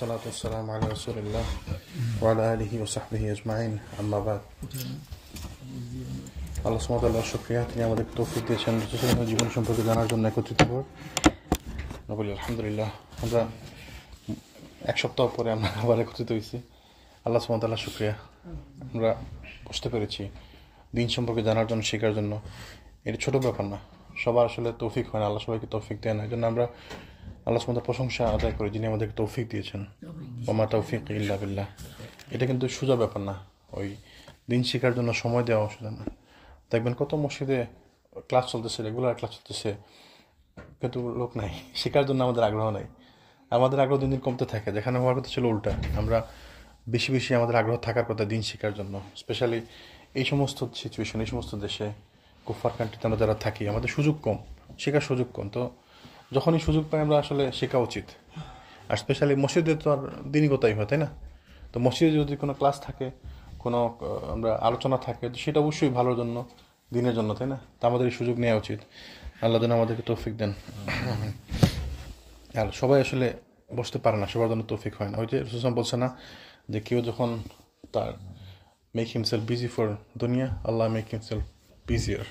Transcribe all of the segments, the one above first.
والصلاة والسلام على رسول الله وعلى آله وصحبه أجمعين أما بعد আল্লাহ সুমত আমরা এক সপ্তাহ পরে আমরা আবার একত্রিত হয়েছি আল্লাহ সুমত আল্লাহ শুক্রিয়া আমরা বুঝতে পেরেছি দিন সম্পর্কে জানার জন্য শেখার জন্য এটা ছোট ব্যাপার না সবার আসলে তৌফিক হয় না আল্লাহ সবাইকে তৌফিক দেয় না এই জন্য আমরা আল্লাহ সুমতার প্রশংসা আদায় করে যিনি আমাদেরকে তৌফিক দিয়েছেন মা তৌফিক ইল্লা বিল্লাহ এটা কিন্তু সোজা ব্যাপার না ওই দিন শেখার জন্য সময় দেওয়া অসুবিধা না দেখবেন কত মসজিদে ক্লাস চলতেছে রেগুলার ক্লাস চলতেছে কিন্তু লোক নাই শেখার জন্য আমাদের আগ্রহ নাই আমাদের আগ্রহ দিন দিন কমতে থাকে যেখানে হওয়ার কথা ছিল উল্টা আমরা বেশি বেশি আমাদের আগ্রহ থাকার কথা দিন শেখার জন্য স্পেশালি এই সমস্ত সিচুয়েশন এই সমস্ত দেশে কুফার কান্ট্রিতে আমরা যারা থাকি আমাদের সুযোগ কম শেখার সুযোগ কম তো যখনই সুযোগ পাই আমরা আসলে শেখা উচিত আর স্পেশালি মসজিদে তো আর দিনগতাই হয় তাই না তো মসজিদে যদি কোনো ক্লাস থাকে কোনো আমরা আলোচনা থাকে তো সেটা অবশ্যই ভালোর জন্য দিনের জন্য তাই না তা আমাদের এই সুযোগ নেওয়া উচিত আল্লাহ দিন আমাদেরকে তৌফিক দেন আর সবাই আসলে বসতে পারে না সবার জন্য তৌফিক হয় না ওই যে সুসম বলছে না যে কেউ যখন তার মেক হিমসেল বিজি ফর দুনিয়া আল্লাহ মেক হিমসেল বিজিয়ার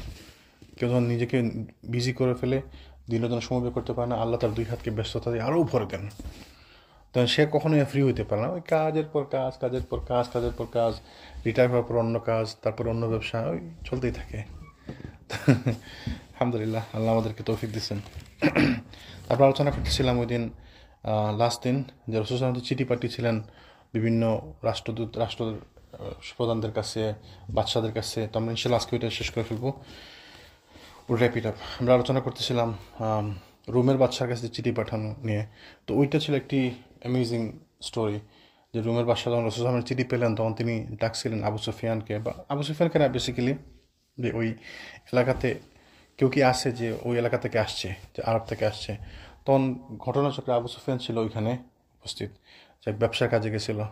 কেউ যখন নিজেকে বিজি করে ফেলে দিনের জন্য সময় করতে পারে না আল্লাহ তার দুই হাতকে ব্যস্ততা দিয়ে আরও ভরে দেন তখন সে কখনোই ফ্রি হইতে পারে না ওই কাজের পর কাজ কাজের পর কাজ কাজের পর কাজ রিটায়ার হওয়ার পর অন্য কাজ তারপর অন্য ব্যবসা ওই চলতেই থাকে আলহামদুলিল্লাহ আল্লাহ আমাদেরকে তৌফিক দিচ্ছেন তারপর আলোচনা করতেছিলাম ওই দিন লাস্ট দিন যে রসুলাম চিঠি পাঠিয়েছিলেন বিভিন্ন রাষ্ট্রদূত রাষ্ট্র প্রধানদের কাছে বাচ্চাদের কাছে তো আমরা ইনশাল্লাহ আজকে ওইটা শেষ করে ফেলবো র্যাপিড আপ আমরা আলোচনা করতেছিলাম রুমের বাচ্চার কাছে চিঠি পাঠানো নিয়ে তো ওইটা ছিল একটি অ্যামেজিং স্টোরি যে রুমের বাচ্চা যখন রসুলামের চিঠি পেলেন তখন তিনি ডাকছিলেন আবু সুফিয়ানকে বা আবু সুফিয়ানকে না বেসিক্যালি যে ওই এলাকাতে কেউ কি আসে যে ওই এলাকা থেকে আসছে যে আরব থেকে আসছে তখন ঘটনাচক্রে আবু সুফিয়ান ছিল ওইখানে উপস্থিত যে ব্যবসার কাজে গেছিলো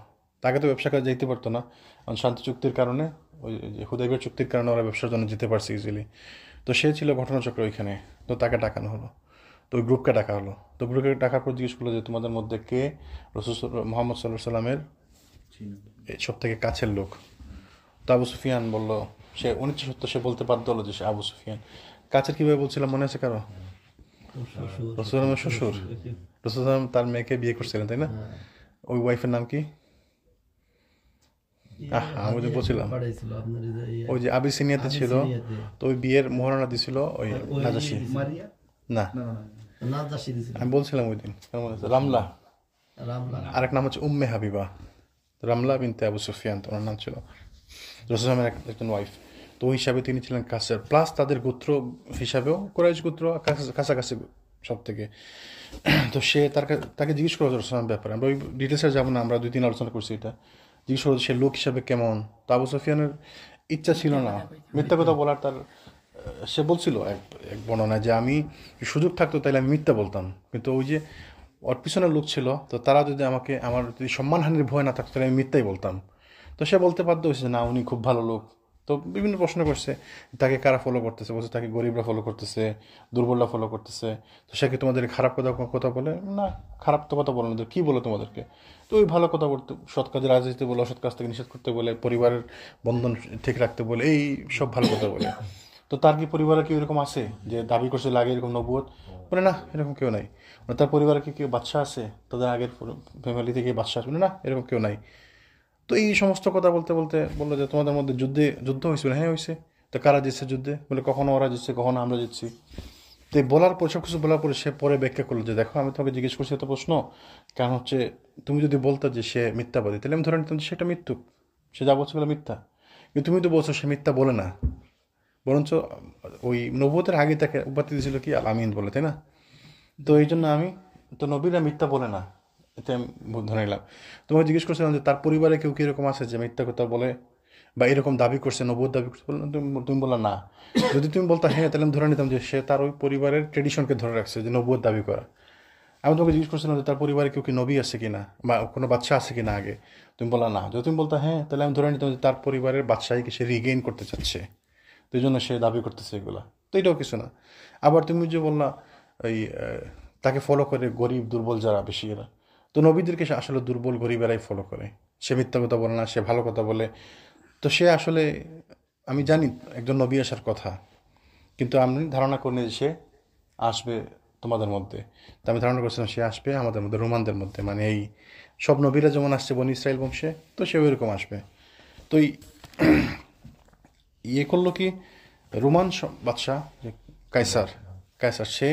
তাকে তো ব্যবসা কাজে যেতে পারতো না কারণ শান্তি চুক্তির কারণে ওই যে হুদাইবের চুক্তির কারণে ওরা ব্যবসার জন্য যেতে পারছে ইজিলি তো সে ছিল ঘটনাচক্র ওইখানে তো তাকে ডাকানো হলো তো ওই গ্রুপকে ডাকা হলো তো গ্রুপকে ডাকার পর জিজ্ঞেস করলো যে তোমাদের মধ্যে কে রসুল মোহাম্মদ সাল্লাহ সাল্লামের সব থেকে কাছের লোক তো আবু সুফিয়ান বলল সে অনিচ্ছ সত্য সে বলতে বাধ্য হলো যে সে আবু সুফিয়ান কাছের কীভাবে বলছিলাম মনে আছে কারো রসুল শ্বশুর রসুল তার মেয়েকে বিয়ে করছিলেন তাই না হ্যাঁ। ওই ওয়াইফের নাম কি ইয়ে আমি তো ইয়ে বলছিলাম ইয়ে। ওই যে আবিসিনিয়াতে ছিল তো ওই বিয়ের মহারণা দিছিল ওই নাজাসি না আমি বলছিলাম ওই দিন মানে রামলা আরেক নাম হচ্ছে উম্মে হাবিবা রামলা বিনতে আবু সুফিয়ান ওনার নাম ছিল রসুলামের একজন ওয়াইফ তো ওই হিসাবে তিনি ছিলেন কাছের প্লাস তাদের গোত্র হিসাবেও কোরাইশ গোত্র কাছাকাছি সব থেকে তো সে তার তাকে জিজ্ঞেস করা রসুলামের ব্যাপারে আমরা ওই ডিটেলসে যাবো না আমরা দুই দিন আলোচনা করছি এটা জিজ্ঞেস করতো সে লোক হিসাবে কেমন তো আবু ইচ্ছা ছিল না মিথ্যা কথা বলার তার সে বলছিল এক এক বর্ণনা যে আমি সুযোগ থাকতো তাহলে আমি মিথ্যা বলতাম কিন্তু ওই যে ওর পিছনের লোক ছিল তো তারা যদি আমাকে আমার যদি সম্মানহানির ভয় না থাকতো তাহলে আমি মিথ্যাই বলতাম তো সে বলতে বাধ্য হয়েছে না উনি খুব ভালো লোক তো বিভিন্ন প্রশ্ন করছে তাকে কারা ফলো করতেছে বলছে তাকে গরিবরা ফলো করতেছে দুর্বলরা ফলো করতেছে তো সে কি তোমাদের খারাপ কথা কথা বলে না খারাপ তো কথা বলে না কী তোমাদেরকে তো ওই ভালো কথা বলতে সৎ কাজে রাজনীতি বলে অসৎ কাজ থেকে নিষেধ করতে বলে পরিবারের বন্ধন ঠিক রাখতে বলে এই সব ভালো কথা বলে তো তার কি পরিবারে কি এরকম আছে যে দাবি করছে লাগে এরকম নবুয়ত বলে না এরকম কেউ নাই মানে তার পরিবারে কি কেউ বাচ্চা আছে তাদের আগের ফ্যামিলি থেকে বাচ্চা আসবে না এরকম কেউ নাই তো এই সমস্ত কথা বলতে বলতে বললো যে তোমাদের মধ্যে যুদ্ধে যুদ্ধ হয়েছিল হ্যাঁ হয়েছে তো কারা জিতছে যুদ্ধে বলে কখনো ওরা জিতছে কখনো আমরা জিতছি তো বলার পর সব কিছু বলার পরে সে পরে ব্যাখ্যা করলো যে দেখো আমি তোমাকে জিজ্ঞেস করছি এত প্রশ্ন কারণ হচ্ছে তুমি যদি বলতো যে সে মিথ্যাবাদী তাহলে আমি ধরে নিতাম যে সেটা মৃত্যু সে যা বলছে বলে মিথ্যা কিন্তু তুমি তো বলছো সে মিথ্যা বলে না বরঞ্চ ওই নবতের আগে তাকে উপাধি দিয়েছিল কি আল আমিন বলে তাই না তো এই জন্য আমি তো নবীরা মিথ্যা বলে না এটা আমি ধরে নিলাম তোমাকে জিজ্ঞেস করছিলাম যে তার পরিবারে কেউ কি এরকম আছে যে মিথ্যা কথা বলে বা এরকম দাবি করছে নবুদ দাবি করছে বললাম তুমি তুমি না যদি তুমি বলতা হ্যাঁ তাহলে আমি ধরে নিতাম যে সে তার ওই পরিবারের ট্রেডিশনকে ধরে রাখছে যে নবুদ দাবি করা আমি তোমাকে জিজ্ঞেস করছিলাম যে তার পরিবারে কেউ কি নবী আছে কি না বা কোনো বাচ্চা আছে কি না আগে তুমি বললা না যদি তুমি বলতো হ্যাঁ তাহলে আমি ধরে নিতাম যে তার পরিবারের বাচ্চাকে সে রিগেইন করতে চাচ্ছে তো এই জন্য সে দাবি করতেছে এগুলা তো এটাও কিছু না আবার তুমি যে বললা ওই তাকে ফলো করে গরিব দুর্বল যারা বেশি এরা তো নবীদেরকে সে আসলে দুর্বল গরিবেরাই ফলো করে সে মিথ্যা কথা বলে না সে ভালো কথা বলে তো সে আসলে আমি জানি একজন নবী আসার কথা কিন্তু আমি ধারণা করিনি যে সে আসবে তোমাদের মধ্যে তো আমি ধারণা করছিলাম সে আসবে আমাদের মধ্যে রোমানদের মধ্যে মানে এই সব নবীরা যেমন আসছে বন ইসরায়েল বংশে তো সেও এরকম আসবে তো ইয়ে করলো কি রোমান বাদশাহ যে কায়সার কায়সার সে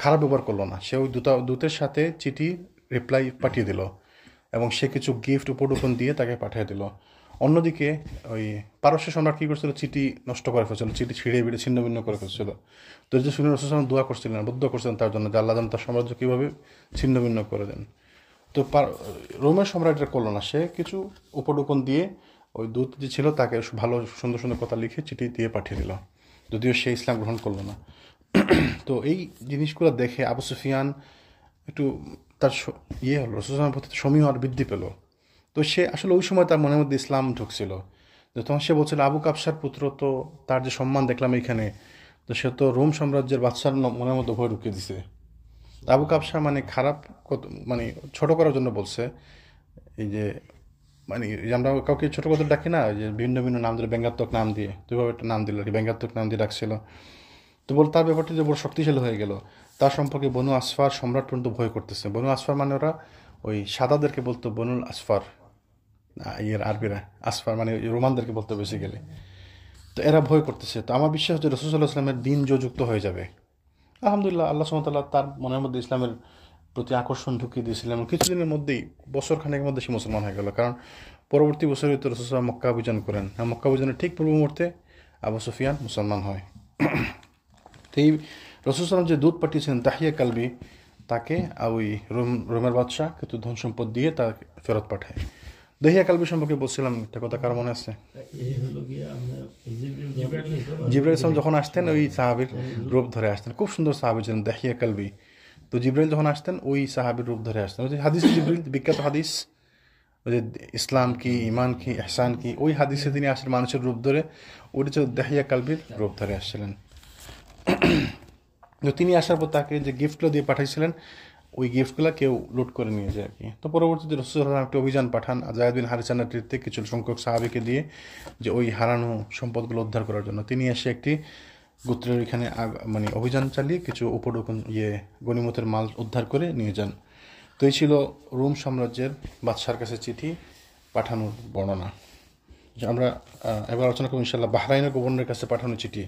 খারাপ ব্যবহার করলো না সে ওই দূতা দূতের সাথে চিঠি রিপ্লাই পাঠিয়ে দিল এবং সে কিছু গিফট উপঢৌকন দিয়ে তাকে পাঠিয়ে দিল অন্যদিকে ওই পারস্য সম্রাট কী করছিল চিঠি নষ্ট করে ফেলছিল চিঠি ছিঁড়ে বিড়ে ছিন্ন ভিন্ন করে ফেলছিল তো যে সুনীল রসুলাম দোয়া করছিলেন বুদ্ধ করছিলেন তার জন্য যে আল্লাহ যেন তার সাম্রাজ্য কীভাবে ছিন্ন ভিন্ন করে দেন তো রোমের সম্রাটের করলো না সে কিছু উপঢৌকন দিয়ে ওই দূত যে ছিল তাকে ভালো সুন্দর সুন্দর কথা লিখে চিঠি দিয়ে পাঠিয়ে দিল যদিও সে ইসলাম গ্রহণ করলো না তো এই জিনিসগুলো দেখে আবু সুফিয়ান একটু তার ইয়ে হলো রসুলের প্রতি সমীহ আর বৃদ্ধি পেল তো সে আসলে ওই সময় তার মনের মধ্যে ইসলাম ঢুকছিল যে তখন সে বলছিল আবু কাপসার পুত্র তো তার যে সম্মান দেখলাম এখানে তো সে তো রোম সাম্রাজ্যের বাচ্চার মনের মধ্যে ভয় ঢুকিয়ে দিছে আবু কাপসা মানে খারাপ কত মানে ছোট করার জন্য বলছে এই যে মানে আমরা কাউকে ছোটো কথা ডাকি না যে ভিন্ন ভিন্ন নাম দিলে ব্যঙ্গাত্মক নাম দিয়ে দুইভাবে একটা নাম দিল আর কি ব্যঙ্গাত্মক নাম দিয়ে ডাকছিল তো বল তার ব্যাপারটি যে বড় শক্তিশালী হয়ে গেল তার সম্পর্কে বনু আসফার সম্রাট পর্যন্ত ভয় করতেছে বনু আসফার মানে ওরা ওই সাদাদেরকে বলতো বনুল আসফার ইয়ের আরবিরা আসফার মানে রোমানদেরকে বলতো বেশি গেলে তো এরা ভয় করতেছে তো আমার বিশ্বাস হচ্ছে রসুল্লাহ ইসলামের দিন যুক্ত হয়ে যাবে আলহামদুলিল্লাহ আল্লাহ সুমতাল্লাহ তার মনের মধ্যে ইসলামের প্রতি আকর্ষণ ঢুকিয়ে দিয়েছিলেন কিছুদিনের মধ্যেই বছর খানেকের মধ্যে সে মুসলমান হয়ে গেল কারণ পরবর্তী বছরই তো রসুল্লাহ মক্কা অভিযান করেন মক্কা অভিযানের ঠিক পূর্ব মুহূর্তে আবু সুফিয়ান মুসলমান হয় তো এই রসুলাম যে দুধ পাঠিয়েছেন তাহিয়া কালবি তাকে ওই রোম রোমের বাদশাহ কিন্তু ধন সম্পদ দিয়ে তা ফেরত পাঠায় দহিয়া কালবি সম্পর্কে বলছিলাম একটা কথা কার মনে আছে জিব্রাহ ইসলাম যখন আসতেন ওই সাহাবির রূপ ধরে আসতেন খুব সুন্দর সাহাবি ছিলেন দাহিয়া কালবি তো জিব্রাহ যখন আসতেন ওই সাহাবির রূপ ধরে আসতেন ওই হাদিস জিব্রাইল বিখ্যাত হাদিস ওই যে ইসলাম কি ইমান কি এহসান কি ওই হাদিসে তিনি আসেন মানুষের রূপ ধরে ওটি হচ্ছে দাহিয়া কালবির রূপ ধরে আসছিলেন তো তিনি আসার পর তাকে যে গিফটগুলো দিয়ে পাঠিয়েছিলেন ওই গিফটগুলো কেউ লুট করে নিয়ে যায় আর কি তো পরবর্তীতে রসুলাম একটি অভিযান পাঠান জায়দ বিন হারিসানা নেতৃত্বে কিছু সংখ্যক সাহাবিকে দিয়ে যে ওই হারানো সম্পদগুলো উদ্ধার করার জন্য তিনি এসে একটি গোত্রের ওইখানে মানে অভিযান চালিয়ে কিছু উপরকম ইয়ে গণিমতের মাল উদ্ধার করে নিয়ে যান তো এই ছিল রোম সাম্রাজ্যের বাদশার কাছে চিঠি পাঠানোর বর্ণনা আমরা এবার আলোচনা করব ইনশাল্লাহ বাহরাইনের গভর্নরের কাছে পাঠানো চিঠি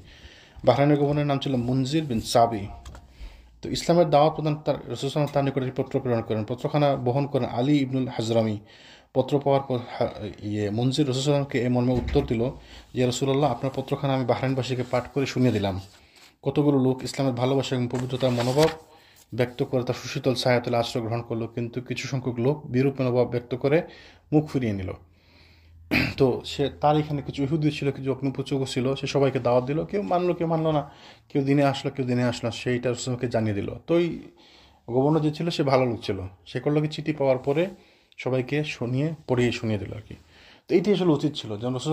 বাহরাইনের গভর্নরের নাম ছিল মুনজির বিন সাবি তো ইসলামের দাওয়াত প্রদান তার রসুলাম তার নিকটে পত্র প্রেরণ করেন পত্রখানা বহন করেন আলী ইবনুল হাজরামি পত্র পাওয়ার পর ইয়ে মঞ্জির রসুলামকে এ মর্মে উত্তর দিল যে রসুল্লাহ আপনার পত্রখানা আমি বাহরাইনবাসীকে পাঠ করে শুনিয়ে দিলাম কতগুলো লোক ইসলামের ভালোবাসা এবং পবিত্রতার মনোভাব ব্যক্ত করে তার সুশীতল সায়াতলে আশ্রয় গ্রহণ করলো কিন্তু কিছু সংখ্যক লোক বিরূপ মনোভাব ব্যক্ত করে মুখ ফিরিয়ে নিল তো সে তার এখানে কিছু ইহুদি ছিল কিছু অগ্নিপুচকও ছিল সে সবাইকে দাওয়াত দিল কেউ মানলো কেউ মানলো না কেউ দিনে আসলো কেউ দিনে আসলো সেইটা সবকে জানিয়ে দিল তো ওই গভর্নর যে ছিল সে ভালো লোক ছিল সে করলো কি চিঠি পাওয়ার পরে সবাইকে শুনিয়ে পড়িয়ে শুনিয়ে দিল আর কি তো এটি আসলে উচিত ছিল যেমন রসুল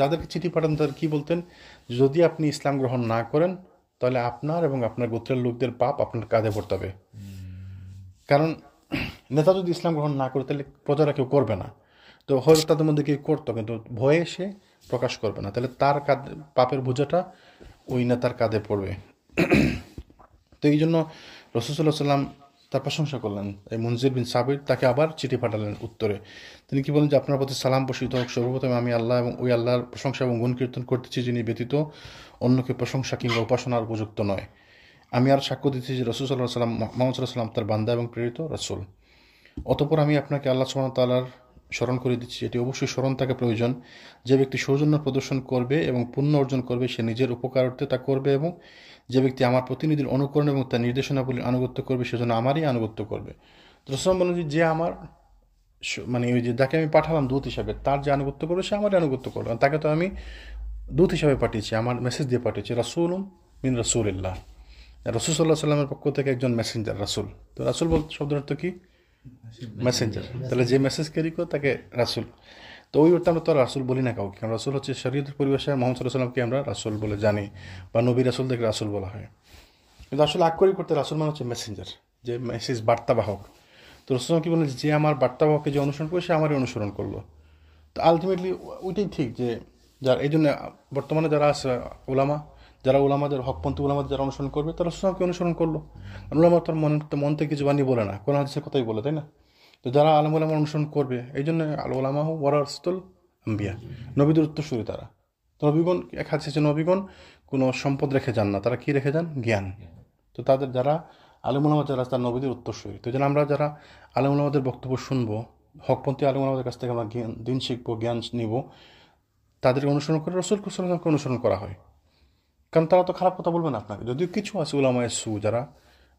যাদেরকে চিঠি পাঠান তাদের কী বলতেন যদি আপনি ইসলাম গ্রহণ না করেন তাহলে আপনার এবং আপনার গোত্রের লোকদের পাপ আপনার কাঁধে পড়তে হবে কারণ নেতা যদি ইসলাম গ্রহণ না করে তাহলে প্রজারা কেউ করবে না তো হয়তো তাদের মধ্যে কেউ করতো কিন্তু ভয়ে সে প্রকাশ করবে না তাহলে তার কাঁধে পাপের বোঝাটা ওই নেতার কাঁধে পড়বে তো এই জন্য রসুল্লাহ সাল্লাম তার প্রশংসা করলেন এই মঞ্জির বিন সাবির তাকে আবার চিঠি পাঠালেন উত্তরে তিনি কি বলেন যে আপনার প্রতি সালাম বসিত হোক সর্বপ্রথমে আমি আল্লাহ এবং ওই আল্লাহর প্রশংসা এবং গুণ কীর্তন করতেছি যিনি ব্যতীত অন্যকে প্রশংসা কিংবা উপাসনার উপযুক্ত নয় আমি আর সাক্ষ্য দিচ্ছি যে রসুল সাল্লাহ সাল্লাম মোহাম্মদ সাল্লাহ সাল্লাম তার বান্দা এবং প্রেরিত রসুল অতপর আমি আপনাকে আল্লাহ সুবাহ তাল্লাহার স্মরণ করে দিচ্ছি এটি অবশ্যই স্মরণ থাকা প্রয়োজন যে ব্যক্তি সৌজন্য প্রদর্শন করবে এবং পুণ্য অর্জন করবে সে নিজের উপকারার্থে তা করবে এবং যে ব্যক্তি আমার প্রতিনিধির অনুকরণ এবং তার নির্দেশনাবলী আনুগত্য করবে সেজন্য আমারই আনুগত্য করবে রসলাম বলেন যে আমার মানে ওই যে যাকে আমি পাঠালাম দূত হিসাবে তার যে আনুগত্য করবে সে আমারই আনুগত্য করবে তাকে তো আমি দূত হিসাবে পাঠিয়েছি আমার মেসেজ দিয়ে পাঠিয়েছি রাসুল মিন রসুল্লাহ রসুল সাল্লাহ সাল্লামের পক্ষ থেকে একজন মেসেঞ্জার রাসুল তো রাসুল বল শব্দের অর্থ কী মেসেঞ্জার তাহলে যে মেসেজ ক্যারি করে তাকে রাসুল তো ওই অর্থে আমরা তো রাসুল বলি না কাউকে কারণ রাসুল হচ্ছে শরীয়তের পরিবেশে মোহাম্মদ সাল্লাহামকে আমরা রাসুল বলে জানি বা নবী রাসুল দেখে রাসুল বলা হয় কিন্তু আসলে আক্ষরিক করতে রাসুল মানে হচ্ছে মেসেঞ্জার যে মেসেজ বার্তাবাহক তো রসুল কি বলেন যে আমার বার্তাবাহককে যে অনুসরণ করে সে আমারই অনুসরণ করলো তো আলটিমেটলি ওইটাই ঠিক যে যার এই জন্য বর্তমানে যারা আছে ওলামা যারা ওলামাদের হকপন্থী ওলামাদের যারা অনুসরণ করবে তারা সুসামকে অনুসরণ করলো ওলামা তার মন মন থেকে কিছু বানিয়ে বলে না কোনো হাদিসের কথাই বলে তাই না তো যারা আলম ওলামা অনুসরণ করবে এই জন্য আল ওয়ার স্তুল আম্বিয়া নবীদের উত্তরসূরি তারা তো নবীগণ এক হাদিসে নবীগণ কোনো সম্পদ রেখে যান না তারা কি রেখে যান জ্ঞান তো তাদের যারা আলম ওলামা যারা তার নবীদের উত্তরসূরি তো যেন আমরা যারা আলম ওলামাদের বক্তব্য শুনবো হকপন্থী ওলামাদের কাছ থেকে আমরা জ্ঞান দিন শিখবো জ্ঞান নিব তাদের অনুসরণ করে রসুল কুসলামকে অনুসরণ করা হয় কারণ তারা তো খারাপ কথা বলবে না আপনাকে যদিও কিছু আছে উলামায় সু যারা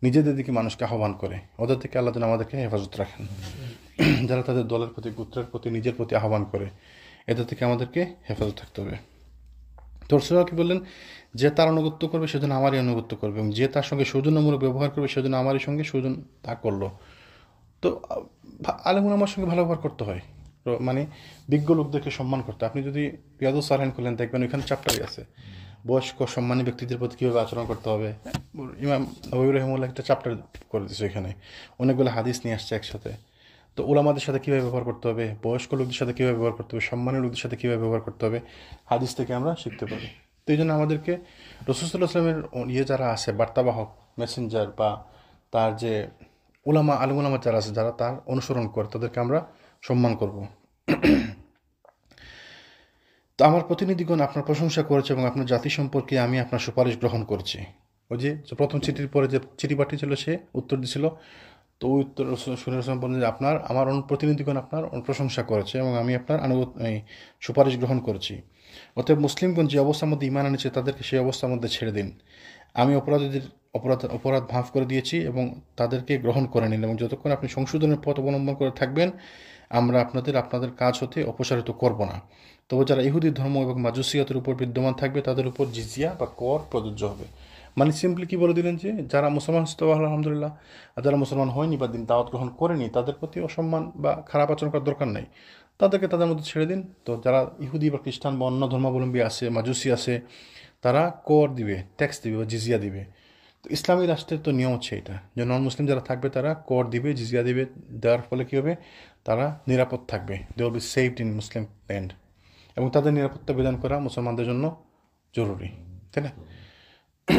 নিজেদের দিকে মানুষকে আহ্বান করে ওদের থেকে আল্লাহ যেন আমাদেরকে হেফাজত রাখেন যারা তাদের দলের প্রতি গোত্রের প্রতি নিজের প্রতি আহ্বান করে এদের থেকে আমাদেরকে হেফাজত থাকতে হবে তোরসুরা কি বললেন যে তার অনুগত্য করবে সেজন্য আমারই অনুগত্য করবে এবং যে তার সঙ্গে সৌজন্যমূলক ব্যবহার করবে সেজন্য আমারই সঙ্গে সৌজন তা করলো তো আলেমুল আমার সঙ্গে ভালো ব্যবহার করতে হয় মানে বিজ্ঞ লোকদেরকে সম্মান করতে আপনি যদি রিয়াজুল সারহেন করলেন দেখবেন ওইখানে চাপটাই আছে বয়স্ক সম্মানী ব্যক্তিদের প্রতি কীভাবে আচরণ করতে হবে ইমাম নবী রহমুল্লাহ একটা চ্যাপ্টার করে দিচ্ছে এখানে অনেকগুলো হাদিস নিয়ে আসছে একসাথে তো ওলামাদের সাথে কীভাবে ব্যবহার করতে হবে বয়স্ক লোকদের সাথে কীভাবে ব্যবহার করতে হবে সম্মানের লোকদের সাথে কীভাবে ব্যবহার করতে হবে হাদিস থেকে আমরা শিখতে পারি তো এই জন্য আমাদেরকে রসুসুল্লাহ আসলামের ইয়ে যারা আছে বার্তাবাহক মেসেঞ্জার বা তার যে ওলামা আলমুলামা যারা আছে যারা তার অনুসরণ করে তাদেরকে আমরা সম্মান করব তো আমার প্রতিনিধিগণ আপনার প্রশংসা করেছে এবং আপনার জাতি সম্পর্কে আমি আপনার সুপারিশ গ্রহণ করছি ওই যে প্রথম চিঠির পরে যে চিঠি পাঠিয়েছিল সে উত্তর দিছিল তো ওই উত্তর শুনে সম্পর্কে আপনার আমার প্রতিনিধিগণ আপনার প্রশংসা করেছে এবং আমি আপনার আনুগত সুপারিশ গ্রহণ করছি অতএব মুসলিমগণ যে অবস্থার মধ্যে ইমান আনেছে তাদেরকে সেই অবস্থার মধ্যে ছেড়ে দিন আমি অপরাধীদের অপরাধ অপরাধ মাফ করে দিয়েছি এবং তাদেরকে গ্রহণ করে নিন এবং যতক্ষণ আপনি সংশোধনের পথ অবলম্বন করে থাকবেন আমরা আপনাদের আপনাদের কাজ হতে অপসারিত করব না তবে যারা ইহুদি ধর্ম এবং মাজুসিয়াতের উপর বিদ্যমান থাকবে তাদের উপর জিজিয়া বা কর প্রযোজ্য হবে মানে সিম্পলি কী বলে দিলেন যে যারা মুসলমান হস্তবাহ আলহামদুলিল্লাহ আর যারা মুসলমান হয়নি বা দিন দাওয়াত গ্রহণ করেনি তাদের প্রতি অসম্মান বা খারাপ আচরণ করার দরকার নেই তাদেরকে তাদের মধ্যে ছেড়ে দিন তো যারা ইহুদি বা খ্রিস্টান বা অন্য ধর্মাবলম্বী আছে মাজুসি আছে তারা কর দিবে ট্যাক্স দিবে বা জিজিয়া দিবে তো ইসলামী রাষ্ট্রের তো নিয়ম হচ্ছে এটা যে নন মুসলিম যারা থাকবে তারা কর দিবে জিজিয়া দিবে দেওয়ার ফলে কী হবে তারা নিরাপদ থাকবে they will be safe in Muslim land এবং তাদের নিরাপত্তা বিধান করা মুসলমানদের জন্য জরুরি তাই না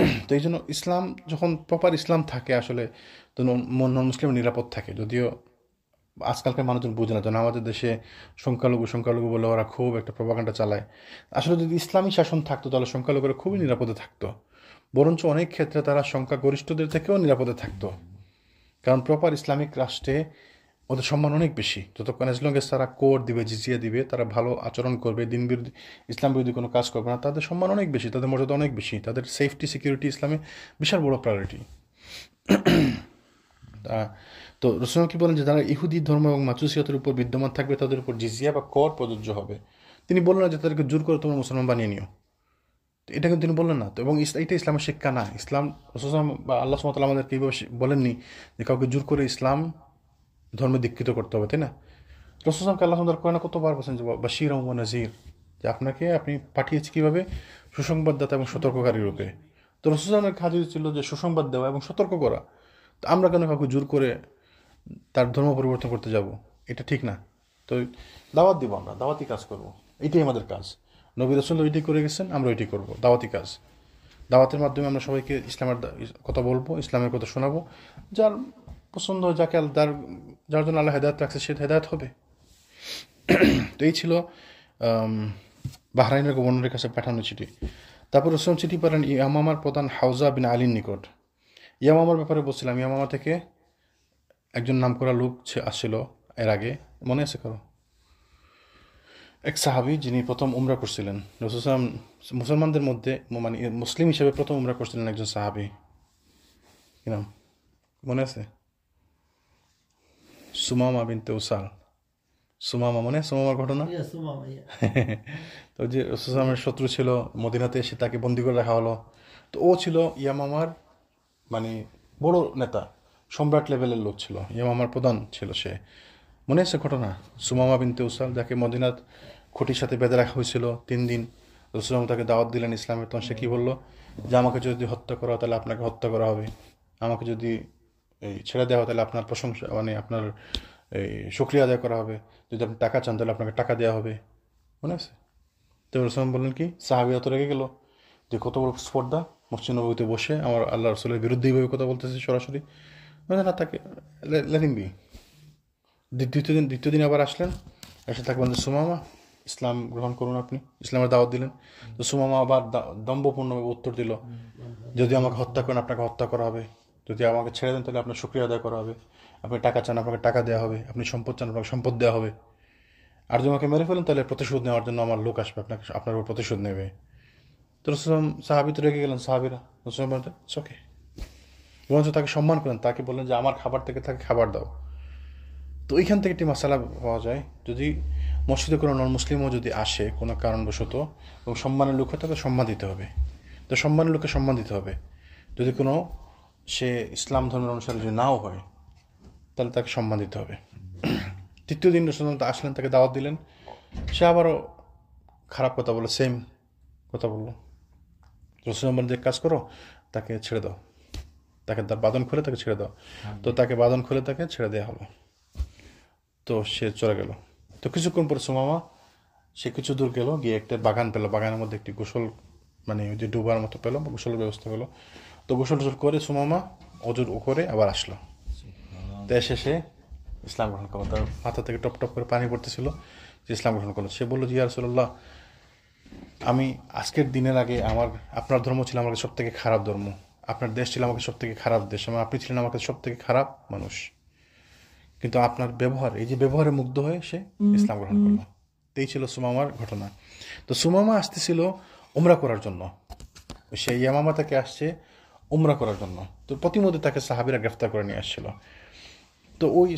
তো এই জন্য ইসলাম যখন প্রপার ইসলাম থাকে আসলে তো নন মুসলিম নিরাপদ থাকে যদিও আজকালকার মানুষজন বোঝে না যেন আমাদের দেশে সংখ্যালঘু সংখ্যালঘু বলে ওরা খুব একটা প্রভাকাণ্ডা চালায় আসলে যদি ইসলামী শাসন থাকতো তাহলে সংখ্যালঘুরা খুবই নিরাপদে থাকতো বরঞ্চ অনেক ক্ষেত্রে তারা সংখ্যাগরিষ্ঠদের থেকেও নিরাপদে থাকতো কারণ প্রপার ইসলামিক রাষ্ট্রে ওদের সম্মান অনেক বেশি যতক্ষণ অ্যাজ লং তারা কোর দিবে জিজিয়া দিবে তারা ভালো আচরণ করবে দিন বিরোধী ইসলাম বিরোধী কোনো কাজ করবে না তাদের সম্মান অনেক বেশি তাদের মর্যাদা অনেক বেশি তাদের সেফটি সিকিউরিটি ইসলামে বিশাল বড় প্রায়োরিটি তো রসুন কি বলেন যে যারা ইহুদি ধর্ম এবং মাচুসিয়তের উপর বিদ্যমান থাকবে তাদের উপর জিজিয়া বা কর প্রযোজ্য হবে তিনি বললেন যে তাদেরকে জোর করে তোমরা মুসলমান বানিয়ে নিও এটা কিন্তু তিনি বললেন না তো এবং এটা ইসলামের শিক্ষা না ইসলাম রসুল বা আল্লাহ সুমতাল আমাদেরকে এইভাবে বলেননি যে কাউকে জোর করে ইসলাম ধর্মে দীক্ষিত করতে হবে তাই না রসুলামকে আল্লাহ করে না কতবার বলছেন যে বাশির ও নাজির যে আপনাকে আপনি পাঠিয়েছি কীভাবে সুসংবাদদাতা এবং সতর্ককারী রূপে তো রসুলামের কাজ ছিল যে সুসংবাদ দেওয়া এবং সতর্ক করা তো আমরা কেন কাউকে জোর করে তার ধর্ম পরিবর্তন করতে যাব এটা ঠিক না তো দাওয়াত দিব আমরা দাওয়াতি কাজ করব এটাই আমাদের কাজ নবী রসুল ওইটি করে গেছেন আমরা ওইটি করব দাওয়াতি কাজ দাওয়াতের মাধ্যমে আমরা সবাইকে ইসলামের কথা বলবো ইসলামের কথা শোনাবো যার পছন্দ যাকে যার যার জন্য আল্লাহ হেদায়ত রাখছে সে হেদায়ত হবে তো এই ছিল বাহরাইনের গভর্নরের কাছে পাঠানো চিঠি তারপর রসুম চিঠি পারেন ইয়ামামার প্রধান হাউজা বিন আলীর নিকট ইয়ামামার ব্যাপারে বলছিলাম ইয়ামামা থেকে একজন নাম করা লোক আসছিল এর আগে মনে আছে কারো এক সাহাবি যিনি প্রথম উমরা করছিলেন রসুলাম মুসলমানদের মধ্যে মানে মুসলিম হিসেবে প্রথম উমরা করছিলেন একজন সাহাবি কিনাম মনে আছে সুমামা বিনতে উসাল সুমামা মনে সুমামার ঘটনা তো যে সুসামের শত্রু ছিল মদিনাতে এসে তাকে বন্দি করে রাখা হলো তো ও ছিল ইয়ামামার মানে বড় নেতা সম্রাট লেভেলের লোক ছিল ইয়ামামার প্রধান ছিল সে মনে আছে ঘটনা সুমামা বিনতে উসাল যাকে মদিনাত খুঁটির সাথে বেঁধে রাখা হয়েছিল তিন দিন রসুলাম তাকে দাওয়াত দিলেন ইসলামের তখন সে কী বললো যে আমাকে যদি হত্যা করা হয় তাহলে আপনাকে হত্যা করা হবে আমাকে যদি এই ছেড়ে দেওয়া তাহলে আপনার প্রশংসা মানে আপনার এই শুক্রিয়া আদায় করা হবে যদি আপনি টাকা চান তাহলে আপনাকে টাকা দেওয়া হবে মনে আছে তো রসলাম বললেন কি সাহাবি অত রেগে গেল যে কত বড় স্পর্ধা মসজিদ নবীতে বসে আমার আল্লাহ রসুলের বিরুদ্ধে এইভাবে কথা বলতেছে সরাসরি মানে না তাকে লেটিং বি দ্বিতীয় দিন দ্বিতীয় দিন আবার আসলেন এসে তাকে বলেন সুমামা ইসলাম গ্রহণ করুন আপনি ইসলামের দাওয়াত দিলেন তো সুমামা আবার দম্ভপূর্ণভাবে উত্তর দিল যদি আমাকে হত্যা করেন আপনাকে হত্যা করা হবে যদি আমাকে ছেড়ে দেন তাহলে আপনার শুক্রিয়া আদায় করা হবে আপনি টাকা চান আপনাকে টাকা দেওয়া হবে আপনি সম্পদ চান আপনাকে সম্পদ দেওয়া হবে আর যদি আমাকে মেরে ফেলেন তাহলে প্রতিশোধ নেওয়ার জন্য আমার লোক আসবে আপনাকে আপনার উপর প্রতিশোধ নেবে তো রসলাম সাহাবি তো রেগে গেলেন সাহাবিরা রসলাম বলেন ওকে বরঞ্চ তাকে সম্মান করেন তাকে বললেন যে আমার খাবার থেকে তাকে খাবার দাও তো ওইখান থেকে একটি মশালা পাওয়া যায় যদি মসজিদে কোনো নন মুসলিমও যদি আসে কোনো কারণবশত এবং সম্মানের লোক হয় তাকে সম্মান দিতে হবে তো সম্মানের লোককে সম্মান দিতে হবে যদি কোনো সে ইসলাম ধর্মের অনুসারে যদি নাও হয় তাহলে তাকে সম্মান দিতে হবে তৃতীয় দিন রসুল্লাহ আসলেন তাকে দাওয়াত দিলেন সে আবারও খারাপ কথা বললো সেম কথা বলল রসুল যে কাজ করো তাকে ছেড়ে দাও তাকে তার বাদন খুলে তাকে ছেড়ে দাও তো তাকে বাদন খুলে তাকে ছেড়ে দেওয়া হলো তো সে চলে গেল তো কিছুক্ষণ পরে সুমামা সে কিছু দূর গেল গিয়ে একটা বাগান পেলো বাগানের মধ্যে একটি গোসল মানে ওই যে ডুবার মতো পেলো গোসলের ব্যবস্থা পেলো তো গোসল টোসল করে সুমামা অজুর করে আবার আসলো তো সে ইসলাম গ্রহণ করলো তার মাথা থেকে টপ টপ করে পানি পড়তেছিল যে ইসলাম গ্রহণ করলো সে বললো জিয়া রসল্লাহ আমি আজকের দিনের আগে আমার আপনার ধর্ম ছিল আমার সব থেকে খারাপ ধর্ম আপনার দেশ ছিল আমাকে সব থেকে খারাপ দেশ এবং আপনি ছিলেন আমাকে সব থেকে খারাপ মানুষ কিন্তু আপনার ব্যবহার এই যে ব্যবহারে মুগ্ধ হয়ে সে ইসলাম গ্রহণ করলো এই ছিল সুমামার ঘটনা তো সুমামা আসতেছিল উমরা করার জন্য সেই ইয়ামামা তাকে আসছে উমরা করার জন্য তো প্রতিমধ্যে তাকে সাহাবিরা গ্রেফতার করে নিয়ে আসছিল তো ওই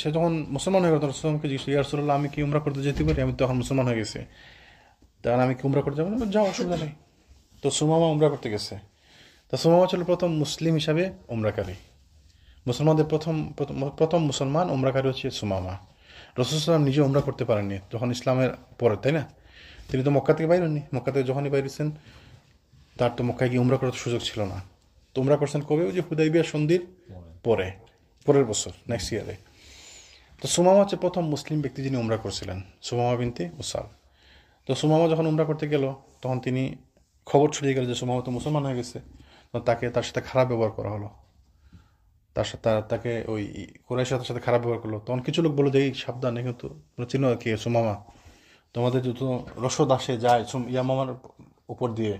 সে যখন মুসলমান হয়ে গেল তখন রসুলামকে জিজ্ঞেস ইয়া আমি কি উমরা করতে যেতে পারি আমি তখন মুসলমান হয়ে গেছি তখন আমি কি উমরা করতে যাবো না যাওয়া অসুবিধা নেই তো সুমামা উমরা করতে গেছে তো সুমামা ছিল প্রথম মুসলিম হিসাবে উমরাকারী মুসলমানদের প্রথম প্রথম মুসলমান উমরাকারী হচ্ছে সুমামা সাল্লাম নিজে উমরা করতে পারেননি যখন ইসলামের পরে তাই না তিনি তো মক্কা থেকে বাইরেননি মক্কা থেকে যখনই বাইরেছেন তার তো মক্কায় গিয়ে উমরা করার সুযোগ ছিল না তোমরা করছেন কবে ওই যে বিয়া সন্ধির পরে পরের বছর নেক্সট ইয়ারে তো সুমামা হচ্ছে প্রথম মুসলিম ব্যক্তি যিনি উমরা করছিলেন সুমামা বিনতি উসাল তো সুমামা যখন উমরা করতে গেল তখন তিনি খবর ছড়িয়ে গেল যে সুমামা তো মুসলমান হয়ে গেছে তাকে তার সাথে খারাপ ব্যবহার করা হলো তার সাথে তাকে ওই কোরাইশ তার সাথে খারাপ ব্যবহার করলো তখন কিছু লোক বললো যে এই সাবধানে কিন্তু চিহ্ন কি সুমামা তোমাদের যত রসদ আসে যায় ইয়ামামার উপর দিয়ে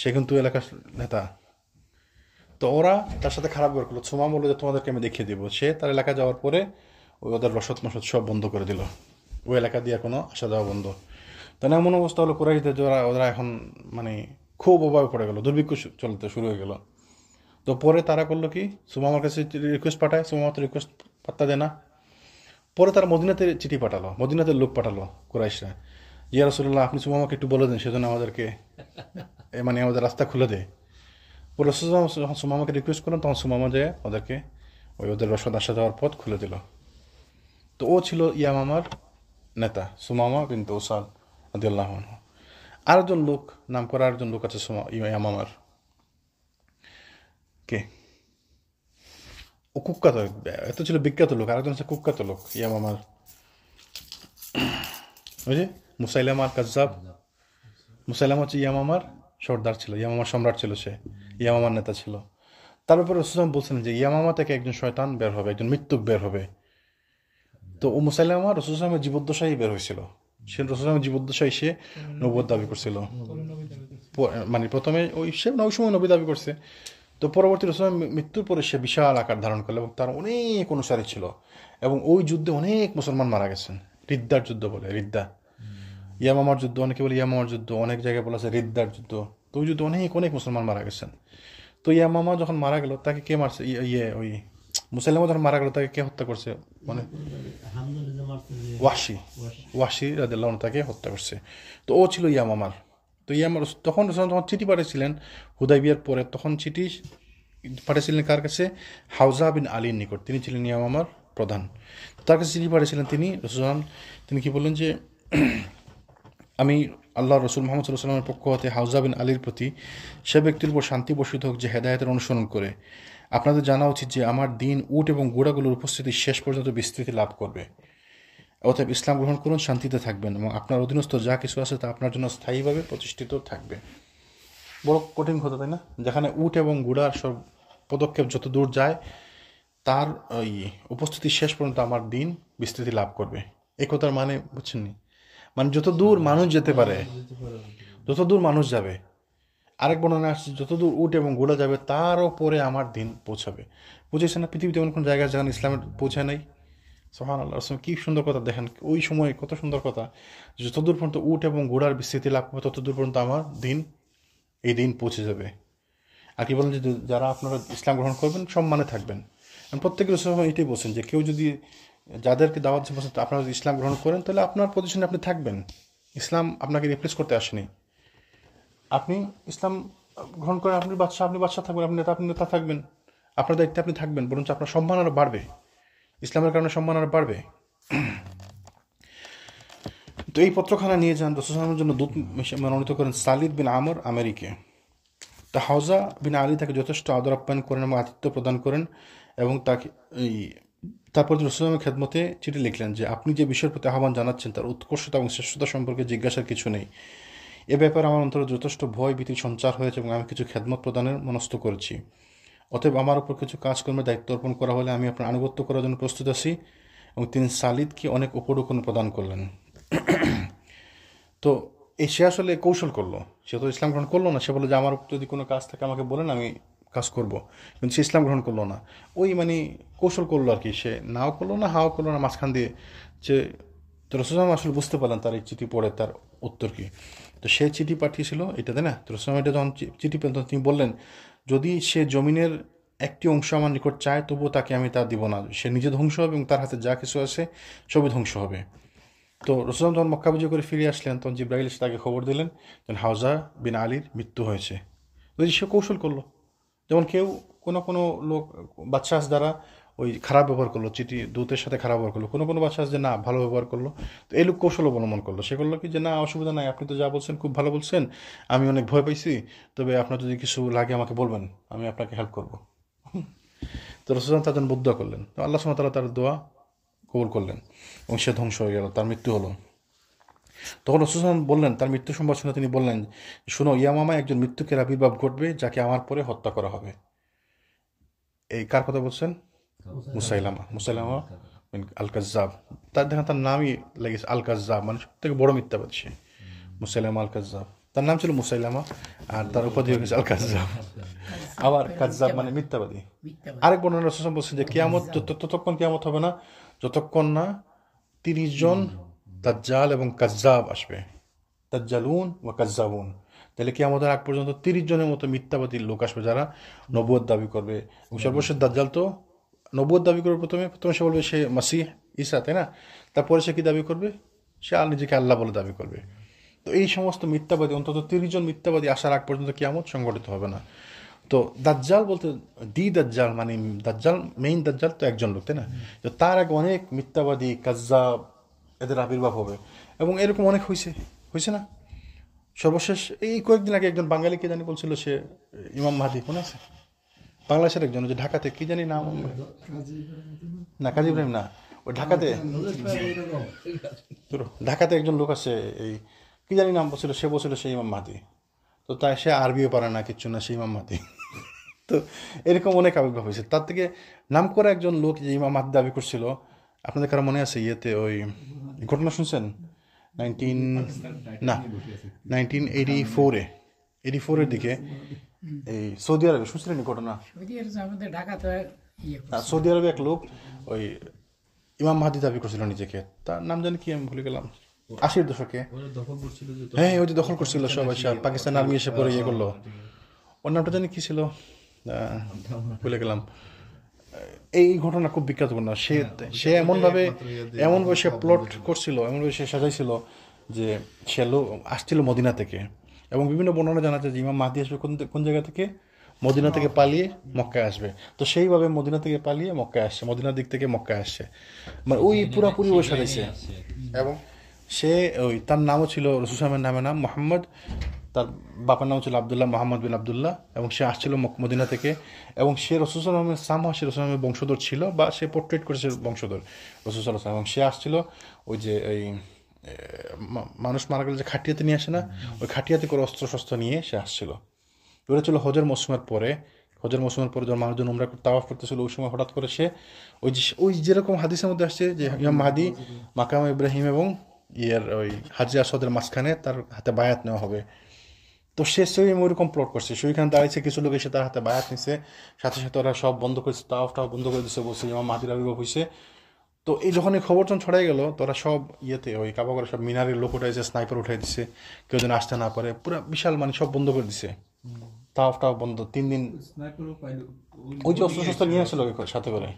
সে কিন্তু এলাকার নেতা তো ওরা তার সাথে খারাপ ব্যবহার করলো সোমা বললো যে তোমাদেরকে আমি দেখিয়ে দেবো সে তার এলাকা যাওয়ার পরে ওই ওদের রসদ মসদ সব বন্ধ করে দিল ওই এলাকা দিয়ে কোনো আসা যাওয়া বন্ধ তাহলে এমন অবস্থা হলো কুরাইশদের যারা ওরা এখন মানে খুব অভাবে পড়ে গেলো দুর্ভিক্ষ চলতে শুরু হয়ে গেলো তো পরে তারা করলো কি সুমামার কাছে রিকোয়েস্ট পাঠায় সুমামার তো রিকোয়েস্ট পাত্তা দেয় না পরে তারা মদিনাতে চিঠি পাঠালো মদিনাতে লোক পাঠালো কুরাইশরা ইয়া রসুল্লাহ আপনি সুমামাকে একটু বলে দেন সেজন্য আমাদেরকে মানে আমাদের রাস্তা খুলে দেয় রসুলাম যখন সুমামাকে রিকোয়েস্ট করলাম তখন সুমামা যে ওদেরকে ওই ওদের রসদ আসা যাওয়ার পথ খুলে দিল তো ও ছিল ইয়ামামার নেতা সুমামা কিন্তু ওসাল আদিউল্লাহ আরেকজন লোক নাম করা আরেকজন লোক আছে সুমা ইয়ামামার কে ও কুখ্যাত এত ছিল বিখ্যাত লোক আরেকজন হচ্ছে কুখ্যাত লোক ইয়ামামার বুঝলি মুসাইলামার কাজাব মুসাইলাম হচ্ছে ইয়ামামার সর্দার ছিল ইয়ামামার সম্রাট ছিল সে ইয়ামামার নেতা ছিল তার ব্যাপারে রসুলাম বলছেন যে ইয়ামামা থেকে একজন শয়তান বের হবে একজন মৃত্যুক বের হবে তো ও মুসাইলামা রসুলামের জীবদ্দশাই বের হয়েছিল সে রসুলামের জীবদ্দশাই সে নবদ দাবি করছিল মানে প্রথমে ওই সে ওই সময় নবী দাবি করছে তো পরবর্তী রসুলাম মৃত্যুর পরে সে বিশাল আকার ধারণ করলো এবং তার অনেক অনুসারী ছিল এবং ওই যুদ্ধে অনেক মুসলমান মারা গেছেন রিদ্দার যুদ্ধ বলে রিদ্দা ইয়ামামার যুদ্ধ অনেকে বলে ইয়ামামার যুদ্ধ অনেক জায়গায় বলা আছে রিদ্দার যুদ্ধ তো ওই যুদ্ধ অনেক অনেক মুসলমান মারা গেছেন তো ইয়ামামা যখন মারা গেল তাকে কে মারছে ইয়ে, ইয়ে ওই মুসাল্লামা যখন মারা গেল তাকে কে হত্যা করছে মানে ওয়াশি ওয়াশি রাদিল্লাহ তাকে হত্যা করছে তো ও ছিল ইয়ামামার তো ইয়ামার তখন যখন চিঠি পাঠিয়েছিলেন হুদাইবিয়ার পরে তখন চিঠি পাঠিয়েছিলেন কার কাছে হাউজা বিন আলীর নিকট তিনি ছিলেন ইয়ামামার প্রধান তার কাছে চিঠি পাঠিয়েছিলেন তিনি রসুলাম তিনি কি বললেন যে আমি আল্লাহ রসুল মোহাম্মদ সাল্লামের পক্ষ হতে হাউজা বিন আলীর প্রতি সে ব্যক্তির উপর শান্তি বসিত হোক যে হেদায়তের অনুসরণ করে আপনাদের জানা উচিত যে আমার দিন উট এবং গোড়াগুলোর উপস্থিতি শেষ পর্যন্ত বিস্তৃতি লাভ করবে অতএব ইসলাম গ্রহণ করুন শান্তিতে থাকবেন এবং আপনার অধীনস্থ যা কিছু আছে তা আপনার জন্য স্থায়ীভাবে প্রতিষ্ঠিত থাকবে বড় কঠিন কথা তাই না যেখানে উট এবং গুড়ার সব পদক্ষেপ যত দূর যায় তার উপস্থিতি শেষ পর্যন্ত আমার দিন বিস্তৃতি লাভ করবে এই কথার মানে বুঝছেন মানে যত দূর মানুষ যেতে পারে যত দূর মানুষ যাবে আরেক বর্ণনা আসছে যতদূর উঠ এবং গোড়া যাবে তার ওপরে আমার দিন পৌঁছাবে বুঝেছে না পৃথিবীতে এমন কোনো জায়গায় যেখানে ইসলামের পৌঁছায় নাই সোহান আল্লাহ রসম কী সুন্দর কথা দেখেন ওই সময় কত সুন্দর কথা যতদূর পর্যন্ত উঠ এবং গোড়ার বিস্তৃতি লাভ করবে দূর পর্যন্ত আমার দিন এই দিন পৌঁছে যাবে আর কি বলেন যে যারা আপনারা ইসলাম গ্রহণ করবেন সম্মানে থাকবেন প্রত্যেকের সময় এটাই বলছেন যে কেউ যদি যাদেরকে দাওয়াত দিচ্ছেন বলছেন আপনারা যদি ইসলাম গ্রহণ করেন তাহলে আপনার পজিশনে আপনি থাকবেন ইসলাম আপনাকে রিপ্লেস করতে আসেনি আপনি ইসলাম গ্রহণ করেন আপনি বাচ্চা আপনি বাদশাহ থাকবেন আপনি নেতা আপনি নেতা থাকবেন আপনার দায়িত্বে আপনি থাকবেন বরঞ্চ আপনার সম্মান আরও বাড়বে ইসলামের কারণে সম্মান আরও বাড়বে তো এই পত্রখানা নিয়ে যান রসুলামের জন্য দূত মনোনীত করেন সালিদ বিন আমর আমেরিকে তা হাউজা বিন আলী তাকে যথেষ্ট আদর আপ্যায়ন করেন এবং আতিথ্য প্রদান করেন এবং তাকে এই তারপর রসুলামের খেদমতে চিঠি লিখলেন যে আপনি যে বিষয়ের প্রতি আহ্বান জানাচ্ছেন তার উৎকর্ষতা এবং শ্রেষ্ঠতা সম্পর্কে জিজ্ঞাসার কিছু নেই এ ব্যাপারে আমার অন্তরে যথেষ্ট ভয় ভীতি সঞ্চার হয়েছে এবং আমি কিছু খেদমত প্রদানের মনস্থ করেছি অতএব আমার উপর কিছু কাজকর্মের দায়িত্ব অর্পণ করা হলে আমি আপনার আনুগত্য করার জন্য প্রস্তুত আছি এবং তিনি সালিদকে অনেক উপরোকন প্রদান করলেন তো সে আসলে কৌশল করলো সে তো ইসলাম গ্রহণ করলো না সে বলে যে আমার যদি কোনো কাজ থাকে আমাকে বলেন আমি কাজ করব কিন্তু সে ইসলাম গ্রহণ করলো না ওই মানে কৌশল করলো আর কি সে নাও করলো না হাও করলো না মাঝখান দিয়ে যে তো রসুলাম আসলে বুঝতে পারলেন তার এই চিঠি পড়ে তার উত্তর কি তো সে চিঠি পাঠিয়েছিল এটা তাই না তো রসুলাম এটা যখন চিঠি পেলেন তখন তিনি বললেন যদি সে জমিনের একটি অংশ আমার নিকট চায় তবুও তাকে আমি তা দিব না সে নিজে ধ্বংস হবে এবং তার হাতে যা কিছু আছে সবই ধ্বংস হবে তো রসুলাম যখন পুজো করে ফিরে আসলেন তখন জিব্রাহিল তাকে খবর দিলেন যেন হাউজা বিন আলীর মৃত্যু হয়েছে যদি সে কৌশল করলো যেমন কেউ কোনো কোনো লোক বাচ্চা দ্বারা ওই খারাপ ব্যবহার করলো চিঠি দূতের সাথে খারাপ ব্যবহার করলো কোনো কোনো বাচ্চা যে না ভালো ব্যবহার করলো তো এই লোক কৌশল অবলম্বন করলো সে করলো কি যে না অসুবিধা নাই আপনি তো যা বলছেন খুব ভালো বলছেন আমি অনেক ভয় পাইছি তবে আপনার যদি কিছু লাগে আমাকে বলবেন আমি আপনাকে হেল্প করব তো রসুলাম তার জন্য বুদ্ধা করলেন তো আল্লাহ সুমতাল্লাহ তার দোয়া কবুল করলেন এবং সে ধ্বংস হয়ে গেল তার মৃত্যু হলো তখন রসুসান বললেন তার মৃত্যু সংবাদ শুনে তিনি বললেন শুনো ইয়ামামা একজন মৃত্যুকে আবির্ভাব ঘটবে যাকে আমার পরে হত্যা করা হবে এই কার কথা বলছেন মুসাইলামা মুসাইলামা আল তার দেখেন তার নামই লেগেছে আল মানে সব থেকে বড় মিথ্যাবাদী বলছে মুসাইলামা আল তার নাম ছিল মুসাইলামা আর তার উপাধি হয়ে গেছে আল কাজ্জাব আবার কাজাব মানে মিথ্যাবাদী আরেক বর্ণনা রসুসান বলছেন যে কেয়ামত ততক্ষণ কেয়ামত হবে না যতক্ষণ না তিরিশ জন দাজ্জাল এবং কাজ্জাব আসবে দাজ্জালুন বা কাজ্জাবুন তাহলে কি আমাদের আগ পর্যন্ত তিরিশ জনের মতো মিথ্যাবাদী লোক আসবে যারা নবুয়ত দাবি করবে এবং সর্বশেষ দাজ্জাল তো নবুয়ত দাবি করবে প্রথমে প্রথমে সে বলবে সে মাসিহ ইসা তাই না তারপরে সে কী দাবি করবে সে আর নিজেকে আল্লাহ বলে দাবি করবে তো এই সমস্ত মিথ্যাবাদী অন্তত তিরিশ জন মিথ্যাবাদী আসার আগ পর্যন্ত কেমন সংগঠিত হবে না তো দাজ্জাল বলতে দি দাজ্জাল মানে দাজ্জাল মেইন দাজ্জাল তো একজন লোক তাই না তো তার আগে অনেক মিথ্যাবাদী কাজ্জাব এদের আবির্ভাব হবে এবং এরকম অনেক হয়েছে হয়েছে না সর্বশেষ এই কয়েকদিন আগে একজন বাঙালি কে জানি বলছিল সে ইমাম মাহাদি মনে আছে বাংলাদেশের একজন যে ঢাকাতে কি জানি নাম না কাজী ইব্রাহিম না ওই ঢাকাতে ঢাকাতে একজন লোক আছে এই কি জানি নাম বলছিল সে বলছিল সে ইমাম মাহাদি তো তাই সে আরবিও পারে না কিচ্ছু না সে ইমাম মাহাদি তো এরকম অনেক আবির্ভাব হয়েছে তার থেকে নাম করা একজন লোক যে ইমাম মাহাদি দাবি করছিল আপনাদের কারো মনে আছে ইয়েতে ওই ঘটনা শুনছেন নাইনটিন না নাইনটিন এইটি ফোরে এইটি ফোরের দিকে এই সৌদি আরবে শুনছিলেন ঘটনা ইয়ে সৌদি আরবে এক লোক ওই ইমাম মাহাদি দাবি করছিল নিজেকে তার নাম জানি কি আমি ভুলে গেলাম আশির দশকে হ্যাঁ ওই যে দখল করছিল সবাই আচ্ছা, পাকিস্তান আর্মি এসে পরে ইয়ে করলো ওর নামটা জানি কি ছিল ভুলে গেলাম এই ঘটনা খুব বিখ্যাত ঘটনা সে হ্যাঁ, সে এমনভাবে ইয়ে এমনভাবে সে প্লট করছিল এমনভাবে সে সাজাইছিল যে সে আসছিল মদিনা থেকে এবং বিভিন্ন বর্ণনা জানাচ্ছে যে ইমাম মাহাদি আসবে কোন কোন জায়গা থেকে মদিনা থেকে পালিয়ে মক্কায় আসবে তো সেইভাবে মদিনা থেকে পালিয়ে মক্কায় আসছে মদিনার দিক থেকে মক্কায় আসছে মানে ওই পুরাপুরি ওই সাজাইছে এবং সে ওই তার নামও ছিল রসুসামের নামে নাম মোহাম্মদ তার বাবার নাম ছিল আবদুল্লাহ মোহাম্মদ বিন আবদুল্লাহ এবং সে আসছিল মদিনা থেকে এবং সে রসুলামের সামহা সে রসুলামের বংশধর ছিল বা সে পোর্ট্রেট করেছে বংশধর রসুসাল্লাহ এবং সে আসছিল ওই যে এই মানুষ মারা গেলে যে খাটিয়াতে নিয়ে আসে না ওই খাটিয়াতে করে অস্ত্র শস্ত্র নিয়ে সে আসছিল ওটা ছিল হজর মৌসুমের পরে হজর মৌসুমের পরে যখন মানুষজন উমরা তাওয়াফ করতেছিল ওই সময় হঠাৎ করে সে ওই যে ওই যেরকম হাদিসের মধ্যে আসছে যে ইয়াম মাহাদি মাকাম ইব্রাহিম এবং ইয়ের ওই হাজি সদের মাঝখানে তার হাতে বায়াত নেওয়া হবে তো সে সেম ময়ূর কমপ্লোট করছে সেইখানে দাঁড়িয়েছে কিছু লোক এসে তার হাতে বায়াত নিছে সাথে সাথে ওরা সব বন্ধ করেছে তাও টাও বন্ধ করে দিচ্ছে বলছে যে আমার মাতির আবির্ভাব হয়েছে তো এই যখন এই খবর যখন ছড়াই গেল তোরা সব ইয়েতে ওই কাবা করে সব মিনারের লোক উঠাইছে স্নাইপার উঠাই দিছে কেউ যেন আসতে না পারে পুরো বিশাল মানে সব বন্ধ করে দিছে তাও টাও বন্ধ তিন দিন ওই যে অস্ত্র শস্ত্র নিয়ে আসলো সাথে করে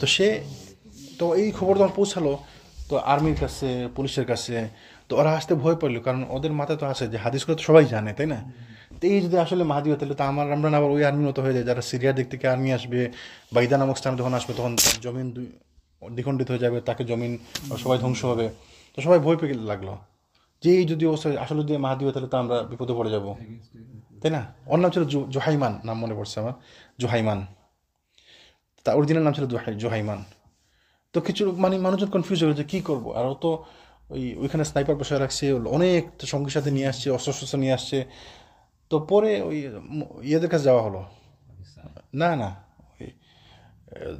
তো সে তো এই খবর যখন পৌঁছালো তো আর্মির কাছে পুলিশের কাছে তো ওরা আসতে ভয় পড়লো কারণ ওদের মাথায় তো আসে যে হাদিস করে তো সবাই জানে তাই না তো এই যদি আসলে মাহাদি হয় তাহলে তো আমার আমরা আবার ওই আর্মির মতো হয়ে যায় যারা সিরিয়ার দিক থেকে আর্মি আসবে বাইদা নামক স্থানে যখন আসবে তখন জমিন দ্বিখণ্ডিত হয়ে যাবে তাকে জমিন সবাই ধ্বংস হবে তো সবাই ভয় পেয়ে লাগলো যে এই যদি আসলে যদি মাহাদি হয় তাহলে তো আমরা বিপদে পড়ে যাব তাই না ওর নাম ছিল জোহাইমান নাম মনে পড়ছে আমার জোহাইমান তা অরিজিনাল নাম ছিল জোহাইমান তো কিছু মানে মানুষজন কনফিউজ হয়ে যে কী করবো আর ও তো ওই ওইখানে স্নাইপার বসে রাখছে অনেক সঙ্গীর সাথে নিয়ে আসছে অস্ত্র শস্ত্র নিয়ে আসছে তো পরে ওই ইয়েদের কাছে যাওয়া হলো না না ওই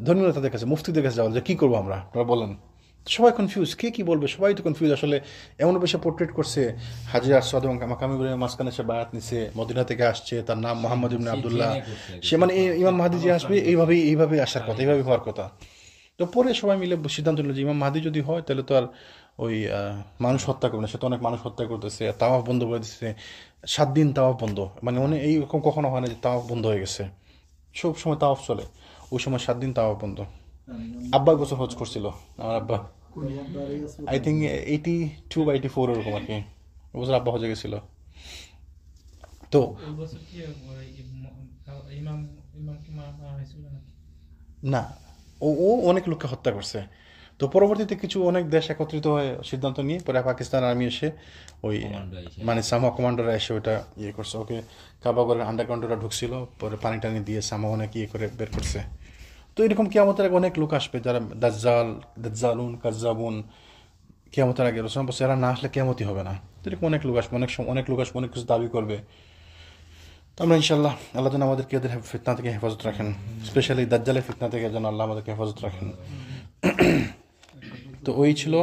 ধর্মীয় তাদের কাছে মুফতিদের কাছে যাওয়া হলো যে কী করবো আমরা আপনারা বলেন সবাই কনফিউজ কে কী বলবে সবাই তো কনফিউজ আসলে এমন বেশি পোর্ট্রেট করছে হাজির আসাদ এবং বলে মাঝখানে সে বায়াত নিছে মদিনা থেকে আসছে তার নাম মোহাম্মদ ইবনে আবদুল্লাহ সে মানে ইমাম মাহাদি যে আসবে এইভাবেই এইভাবেই আসার কথা এইভাবে হওয়ার কথা তো পরে সবাই মিলে সিদ্ধান্ত নিল যে ইমাম মাহাদি যদি হয় তাহলে তো আর ওই মানুষ হত্যা করবে না সে তো অনেক মানুষ হত্যা করতেছে তাওয়াফ বন্ধ করে দিচ্ছে সাত দিন তাওয়াফ বন্ধ মানে উনি এইরকম কখনো হয় না যে তাওয়াফ বন্ধ হয়ে গেছে সব সময় তাওয়াফ চলে ওই সময় সাত দিন তাওয়াফ বন্ধ আব্বা বছর হজ করছিল আমার আব্বা আই থিঙ্ক এইটি টু বা এইটি ফোর এরকম আর কি ওই বছর আব্বা হজে গেছিল তো না ও অনেক লোককে হত্যা করছে তো পরবর্তীতে কিছু অনেক দেশ একত্রিত হয়ে সিদ্ধান্ত নিয়ে পরে পাকিস্তান আর্মি এসে ওই মানে সামা কমান্ডোরা এসে ওটা ইয়ে করছে ওকে কাবাগরের আন্ডারগ্রাউন্ডরা ঢুকছিল পরে পানি টানি দিয়ে সামা অনেক ইয়ে করে বের করছে তো এরকম কেয়ামতের আগে অনেক লোক আসবে যারা দাজ্জাল দাজ্জালুন কাজাবুন কেয়ামতের আগে রসম বলছে এরা না আসলে কেয়ামতি হবে না এরকম অনেক লোক আসবে অনেক সময় অনেক লোক আসবে অনেক কিছু দাবি করবে তো আমরা ইনশাল্লাহ আল্লাহ যেন আমাদেরকে এদের ফিতনা থেকে হেফাজত রাখেন স্পেশালি দাজ্জালের ফিতনা থেকে যেন আল্লাহ আমাদেরকে হেফাজত রাখেন তো ওই ছিল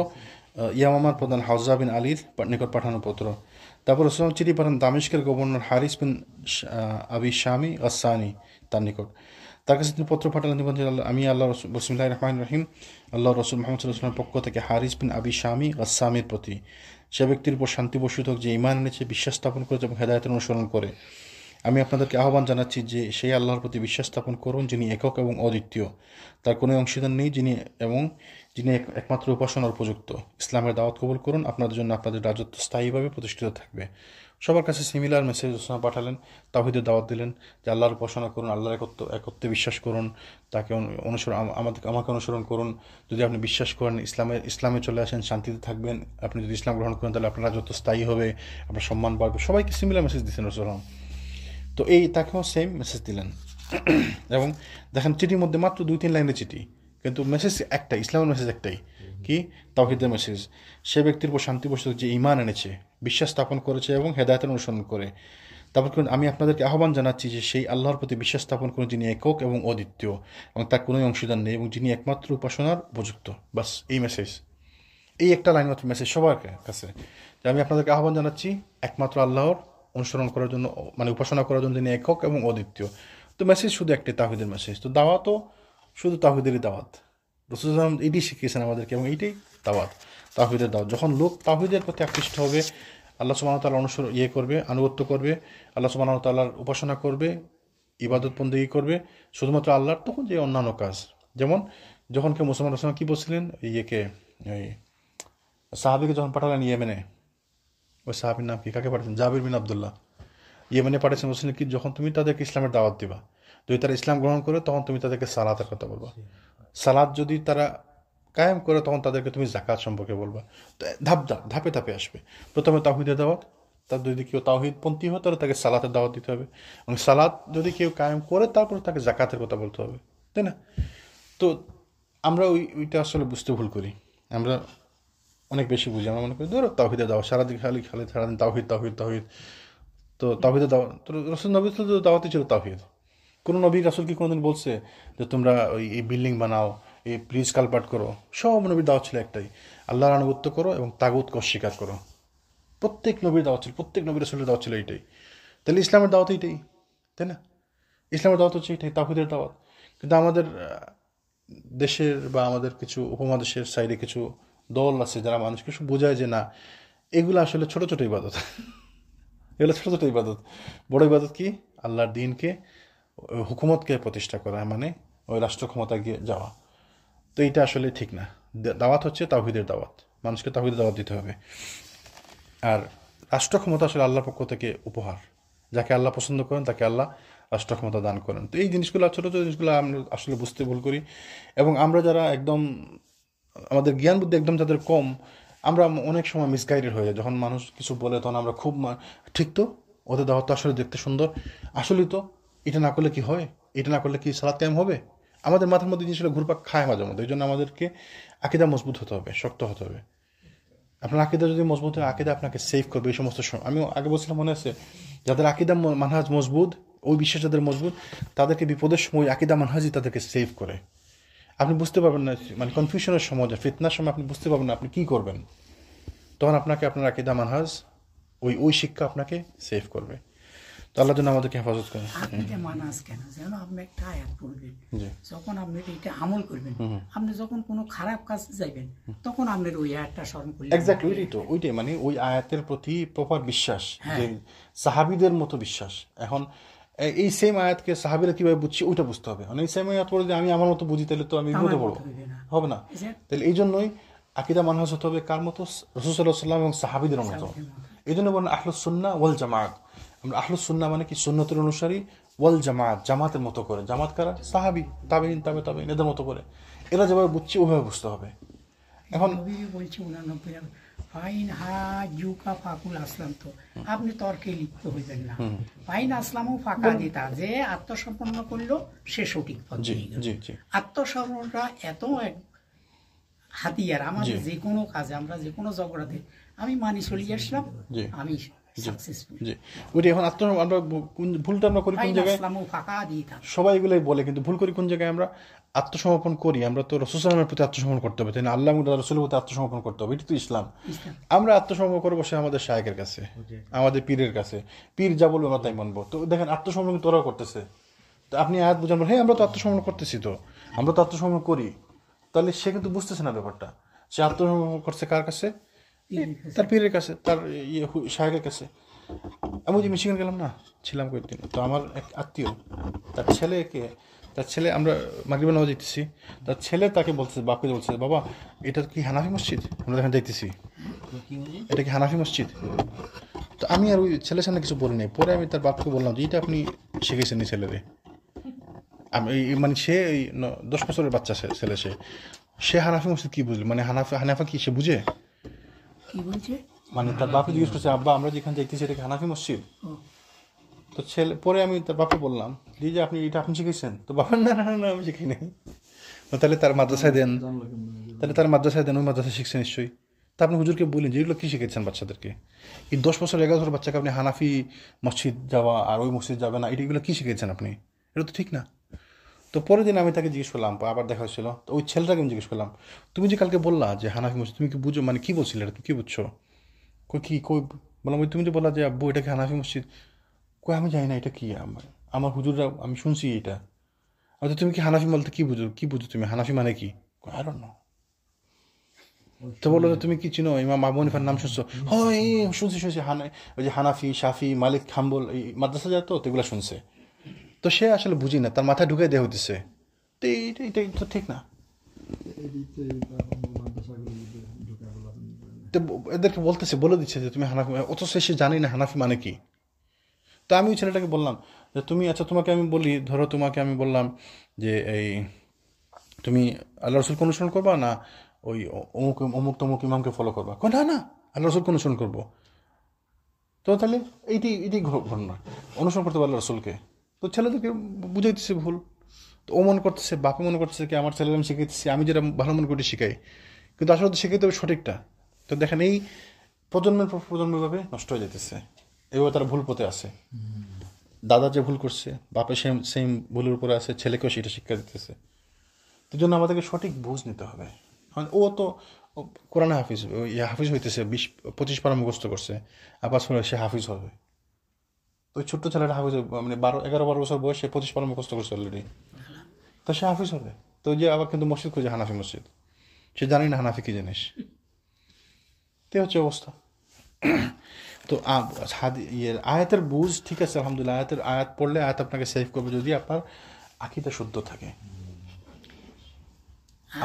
ইয়ামামার প্রধান হাউজা বিন আলীর নিকট পাঠানো পত্র তারপর চিঠি পাঠান দামেশকের গভর্নর হারিস বিন আবি শামি আসানি তার নিকট তার কাছে তিনি পত্র পাঠালেন নিবন্ধন আমি আল্লাহ রসুল্লাহ রহমান রহিম আল্লাহ রসুল মোহাম্মদ রসুলের পক্ষ থেকে হারিস বিন আবি শামি আসামির প্রতি সে ব্যক্তির উপর শান্তি বসুধক যে ইমান এনেছে বিশ্বাস স্থাপন করেছে এবং হেদায়তের অনুসরণ করে আমি আপনাদেরকে আহ্বান জানাচ্ছি যে সেই আল্লাহর প্রতি বিশ্বাস স্থাপন করুন যিনি একক এবং অদ্বিতীয় তার কোনো অংশীদার নেই যিনি এবং যিনি একমাত্র উপাসনার উপযুক্ত ইসলামের দাওয়াত কবুল করুন আপনাদের জন্য আপনাদের রাজত্ব স্থায়ীভাবে প্রতিষ্ঠিত থাকবে সবার কাছে সিমিলার মেসেজ ওসমান পাঠালেন তাহিদের দাওয়াত দিলেন যে আল্লাহর উপাসনা করুন আল্লাহর একত্র একত্রে বিশ্বাস করুন তাকে অনুসরণ আমাদের আমাকে অনুসরণ করুন যদি আপনি বিশ্বাস করেন ইসলামে ইসলামে চলে আসেন শান্তিতে থাকবেন আপনি যদি ইসলাম গ্রহণ করেন তাহলে আপনার রাজত্ব স্থায়ী হবে আপনার সম্মান বাড়বে সবাইকে সিমিলার মেসেজ দিচ্ছেন রসুলাম তো এই তাকেও সেম মেসেজ দিলেন এবং দেখেন চিঠির মধ্যে মাত্র দুই তিন লাইনের চিঠি কিন্তু মেসেজ একটাই ইসলামের মেসেজ একটাই কি তাওহিদের মেসেজ সে ব্যক্তির উপর শান্তি বসে যে ইমান এনেছে বিশ্বাস স্থাপন করেছে এবং হেদায়তের অনুসরণ করে তারপর কিন্তু আমি আপনাদেরকে আহ্বান জানাচ্ছি যে সেই আল্লাহর প্রতি বিশ্বাস স্থাপন করুন যিনি একক এবং অদ্বিতীয় এবং তার কোনোই অংশীদার নেই এবং যিনি একমাত্র উপাসনার উপযুক্ত বাস এই মেসেজ এই একটা লাইন মাত্র মেসেজ সবার কাছে যে আমি আপনাদেরকে আহ্বান জানাচ্ছি একমাত্র আল্লাহর অনুসরণ করার জন্য মানে উপাসনা করার জন্য তিনি একক এবং অদ্বিতীয় তো মেসেজ শুধু একটি তাহিদের মেসেজ তো দাওয়া তো শুধু তাহিদেরই দাওয়াত ইসলাম এটি শিখিয়েছেন আমাদেরকে এবং এটাই দাওয়াত তাহিদের দাওয়াত যখন লোক তাহিদের প্রতি আকৃষ্ট হবে আল্লাহ সুবাহ তাল্লাহ অনুসর ইয়ে করবে আনুগত্য করবে আল্লাহ সুবাহ উপাসনা করবে ইবাদত ইয়ে করবে শুধুমাত্র আল্লাহর তখন যে অন্যান্য কাজ যেমন যখন কেউ মুসলমান রসুলাম কী বলছিলেন ইয়েকে ওই সাহাবিকে যখন পাঠালেন ইয়েমেনে ওই সাহাবির নাম কি কাকে পাঠাচ্ছেন জাবির বিন আবদুল্লাহ ইয়েমেনে পাঠিয়েছেন বলছিলেন কি যখন তুমি তাদেরকে ইসলামের দাওয়াত দিবা যদি তারা ইসলাম গ্রহণ করে তখন তুমি তাদেরকে সালাতের কথা বলবা সালাদ যদি তারা কায়েম করে তখন তাদেরকে তুমি জাকাত সম্পর্কে বলবা ধাপ ধাপ ধাপে ধাপে আসবে প্রথমে তাহিদের দাওয়াত তার যদি কেউ পন্থী হয় তাহলে তাকে সালাতের দাওয়াত দিতে হবে এবং সালাদ যদি কেউ কায়েম করে তারপর তাকে জাকাতের কথা বলতে হবে তাই না তো আমরা ওই ওইটা আসলে বুঝতে ভুল করি আমরা অনেক বেশি বুঝি আমরা মনে করি ধরো তাহিদের দাওয়া সারাদিন খালি খালি সারাদিন তাহিদ তাহিদ তাহিদ তো তাহিদের দাওয়া তো রসুল নবী তো দাওয়াতই ছিল তাহিদ কোনো নবী রাসুল কি কোনোদিন বলছে যে তোমরা ওই এই বিল্ডিং বানাও এই প্লিজ কালপাট করো সব নবীর দাওয়া ছিল একটাই আল্লাহর আনুগত্য করো এবং তাগুতকে অস্বীকার করো প্রত্যেক নবীর দাওয়া ছিল প্রত্যেক নবীর রাসুলের দাওয়া ছিল এইটাই তাহলে ইসলামের দাওয়াত এইটাই তাই না ইসলামের দাওয়াত হচ্ছে এইটাই তাহুদের দাওয়াত কিন্তু আমাদের দেশের বা আমাদের কিছু উপমহাদেশের সাইডে কিছু দল আছে যারা মানুষকে কিছু বোঝায় যে না এগুলো আসলে ছোটো ছোটো ইবাদত এগুলো ছোটো ছোটো ইবাদত বড় ইবাদত কি আল্লাহর দিনকে হুকুমতকে প্রতিষ্ঠা করা মানে ওই রাষ্ট্র ক্ষমতা গিয়ে যাওয়া তো এইটা আসলে ঠিক না দাওয়াত হচ্ছে তাহিদের দাওয়াত মানুষকে তাহিদের দাওয়াত দিতে হবে আর রাষ্ট্র ক্ষমতা আসলে আল্লাহ পক্ষ থেকে উপহার যাকে আল্লাহ পছন্দ করেন তাকে আল্লাহ রাষ্ট্র ক্ষমতা দান করেন তো এই জিনিসগুলো ছোটো ছোটো জিনিসগুলো আমরা আসলে বুঝতে ভুল করি এবং আমরা যারা একদম আমাদের জ্ঞান বুদ্ধি একদম যাদের কম আমরা অনেক সময় মিসগাইডেড হয়ে যাই যখন মানুষ কিছু বলে তখন আমরা খুব ঠিক তো ওদের দাওয়াত আসলে দেখতে সুন্দর আসলে তো এটা না করলে কি হয় এটা না করলে কি সালাদ কায়েম হবে আমাদের মাথার মধ্যে জিনিসগুলো ঘুরপাক খায় মাঝে মধ্যে এই জন্য আমাদেরকে আকিদা মজবুত হতে হবে শক্ত হতে হবে আপনার আকিদা যদি মজবুত হয় আকিদা আপনাকে সেভ করবে এই সমস্ত সময় আমি আগে বলছিলাম মনে আছে যাদের আকিদা মানহাজ মজবুত ওই বিশ্বাস যাদের মজবুত তাদেরকে বিপদের সময় আকিদা মানহাজই তাদেরকে সেভ করে আপনি বুঝতে পারবেন না মানে কনফিউশনের সময় ফিতনার সময় আপনি বুঝতে পারবেন না আপনি কী করবেন তখন আপনাকে আপনার আকিদা মানহাজ ওই ওই শিক্ষা আপনাকে সেভ করবে আল্লাহ যেন আমাদেরকে হেফাজত যেন আপনি একটা আয়াত পড়বেন যখন আপনি এটা আমল করবেন আপনি যখন কোনো খারাপ তখন আপনার ওই আয়াতটা স্মরণ করলেন এক্স্যাক্টলি ওইটাই তো ওইটাই মানে ওই আয়াতের প্রতি প্রপার বিশ্বাস হ্যাঁ। যে সাহাবিদের মতো বিশ্বাস এখন এই সেম আয়াতকে সাহাবিরা কিভাবে বুঝছি ওইটা বুঝতে হবে মানে এই সেম আয়াত পড়ে যদি আমি আমার মতো বুঝি তাহলে তো আমি বিপদে হবে না তাহলে এই জন্যই আকিদা মানুষ হতে হবে কার মতো রসুল্লাহ সাল্লাম এবং সাহাবিদের মতো এই জন্য বলেন আহলুসুন্না ওয়াল জামাত আমরা আহলুস সুন্না মানে কি সুন্নতের অনুসারী ওয়াল জামাত জামাতের মতো করে জামাত কারা সাহাবি তাবিন তাবে তাবিন এদের মতো করে এরা যেভাবে বুঝছে ওভাবে বুঝতে হবে এখন বলছি ফাইন হা জুকা ফাকুল আসলাম তো আপনি তর্কে লিপ্ত হইবেন না ফাইন আসলাম ও ফাঁকা দিতা যে আত্মসমর্পণ করলো সে সঠিক আত্মসমর্পণটা এত এক হাতিয়ার আমাদের যে কোনো কাজে আমরা যে কোনো জগড়াতে আমি মানি চলিয়ে আসলাম আমি আত্মসমর্পণ করি আমরা তো রসুলের প্রতি আত্মসমর্পণ করতে হবে তাই না আল্লাহ রসুলের প্রতি আত্মসমর্পণ করতে হবে এটা তো ইসলাম আমরা আত্মসমর্পণ করবো সে আমাদের শায়কের কাছে আমাদের পীরের কাছে পীর যা বলবো আমরা তাই মানবো তো দেখেন আত্মসমর্পণ তোরাও করতেছে তো আপনি আয়াত বুঝান হ্যাঁ আমরা তো আত্মসমর্পণ করতেছি তো আমরা তো আত্মসমর্পণ করি তাহলে সে কিন্তু বুঝতেছে না ব্যাপারটা সে আত্মসমর্পণ করছে কার কাছে তার পীরের কাছে তার ইয়ে সাহেবের কাছে আমি যে মিশিগান গেলাম না ছিলাম কয়েকদিন তো আমার এক আত্মীয় তার ছেলেকে তার ছেলে আমরা মাগরিবা নামাজ দেখতেছি তার ছেলে তাকে বলতেছে বাপকে বলছে বাবা এটা কি হানাফি মসজিদ আমরা এখানে দেখতেছি এটা কি হানাফি মসজিদ তো আমি আর ওই ছেলের সামনে কিছু বলি নাই পরে আমি তার বাপকে বললাম যে এটা আপনি শিখেছেন এই ছেলেরে আমি মানে সে দশ বছরের বাচ্চা ছেলে সে সে হানাফি মসজিদ কী বুঝলো মানে হানাফা হানাফা কি সে বুঝে মানে তার বাপে জিজ্ঞেস করছে আব্বা আমরা যেখানে দেখতেছি এটা হানাফি মসজিদ তো ছেলে পরে আমি তার বাপে বললাম দি যে আপনি এটা আপনি শিখেছেন তো বাপের না না না আমি শিখিনি তাহলে তার মাদ্রাসায় দেন তাহলে তার মাদ্রাসায় দেন ওই মাদ্রাসায় শিখছে নিশ্চয়ই তা আপনি হুজুরকে বলেন যে এগুলো কী শিখেছেন বাচ্চাদেরকে এই দশ বছর এগারো বছর বাচ্চাকে আপনি হানাফি মসজিদ যাওয়া আর ওই মসজিদ যাবে না এগুলো কী শিখেছেন আপনি এটা তো ঠিক না তো পরের দিন আমি তাকে জিজ্ঞেস করলাম আবার দেখা হয়েছিল তো ওই ছেলেটাকে আমি জিজ্ঞেস করলাম তুমি যে কালকে বললা যে হানাফি মসজিদ তুমি কি বুঝো মানে কী বলছিলে তুমি কী বুঝছো কই কী কই বললাম ওই তুমি যে বললা যে আব্বু এটাকে হানাফি মসজিদ কই আমি জানি না এটা কী আমার আমার হুজুররা আমি শুনছি এটা আচ্ছা তুমি কি হানাফি বলতে কী বুঝো কী বুঝো তুমি হানাফি মানে কি আর না তো বললো তুমি কি চিনো ইমাম আবু হানিফার নাম শুনছো হ্যাঁ শুনছি শুনছি হানা ওই যে হানাফি শাফি মালিক খাম্বল এই মাদ্রাসা যা তো এগুলো শুনছে তো সে আসলে বুঝি না তার মাথায় ঢুকে দেওয়া হতেছে তো এইটা এটা তো ঠিক না তো এদেরকে বলতেছে বলে দিচ্ছে যে তুমি হানাফি অত সে জানি না হানাফি মানে কি তো আমি ওই ছেলেটাকে বললাম যে তুমি আচ্ছা তোমাকে আমি বলি ধরো তোমাকে আমি বললাম যে এই তুমি আল্লাহ রসুলকে অনুসরণ করবা না ওই অমুক অমুক তমুক ইমামকে ফলো করবা না না আল্লাহ রসুলকে অনুসরণ করবো তো তাহলে এইটি এটি ঘটনা অনুসরণ করতে পারলো রসুলকে তো ছেলেদেরকে বুঝাইতেছে ভুল তো ও মনে করতেছে বাপে মনে করতেছে কি আমার ছেলেদের আমি শিখাইতেছি আমি যেটা ভালো মনে করি শিখাই কিন্তু আসলে তো শিখাইতে হবে সঠিকটা তো দেখেন এই প্রজন্মের প্রজন্মভাবে নষ্ট হয়ে যেতেছে এভাবে তারা ভুল পথে আছে দাদা যে ভুল করছে বাপে সেম সেম ভুলের উপরে আছে ছেলেকেও সেটা শিক্ষা দিতেছে তো জন্য আমাদেরকে সঠিক বুঝ নিতে হবে ও তো কোরআন হাফিজ হাফিজ হইতেছে বিশ পঁচিশ পারা মুখস্থ করছে আবার সে হাফিজ হবে তো ছোট্ট ছেলেটা হাফিজ মানে বারো এগারো বারো বছর বয়সে পঁচিশ পালন মুখস্থ করছে অলরেডি তো সে হাফিজ হবে তো যে আবার কিন্তু মসজিদ খুঁজে হানাফি মসজিদ সে জানি না হানাফি কী জিনিস তে হচ্ছে অবস্থা তো ইয়ে আয়াতের বুঝ ঠিক আছে আলহামদুলিল্লাহ আয়াতের আয়াত পড়লে আয়াত আপনাকে সেভ করবে যদি আপনার আকিদা শুদ্ধ থাকে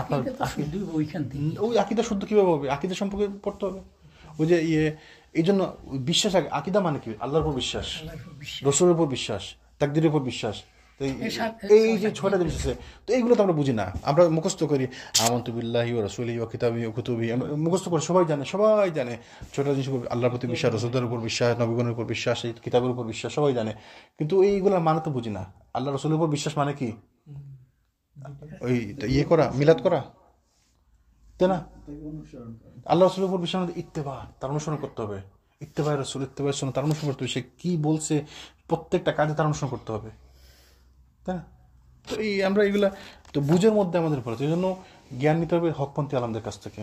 আপনার ওই আকিদা শুদ্ধ কীভাবে হবে আকিদা সম্পর্কে পড়তে হবে ওই যে ইয়ে এই জন্য বিশ্বাস আকিদা মানে কি আল্লাহর উপর বিশ্বাস রসুলের উপর বিশ্বাস তাকদির উপর বিশ্বাস এই যে ছয়টা জিনিস আছে তো এইগুলো তো আমরা বুঝি না আমরা মুখস্থ করি আমন্তবিল্লাহি ও রসুলি ও কিতাবি ও কুতুবি মুখস্থ করে সবাই জানে সবাই জানে ছোটা জিনিস আল্লাহর প্রতি বিশ্বাস রসুলদের উপর বিশ্বাস নবীগণের উপর বিশ্বাস এই কিতাবের উপর বিশ্বাস সবাই জানে কিন্তু এইগুলোর মানে তো বুঝি না আল্লাহ রসুলের উপর বিশ্বাস মানে কি ওই ইয়ে করা মিলাদ করা তাই না আল্লাহ রসুলের উপর বিশ্বাস ইত্তেবা তার অনুসরণ করতে হবে ইত্তেবাই রসুল ইত্তেবাই শোনো তার অনুসরণ করতে হবে সে কী বলছে প্রত্যেকটা কাজে তার অনুসরণ করতে হবে তাই না তো এই আমরা এইগুলা তো বুঝের মধ্যে আমাদের পড়ে এই জন্য জ্ঞান নিতে হবে হকপন্থী আলমদের কাছ থেকে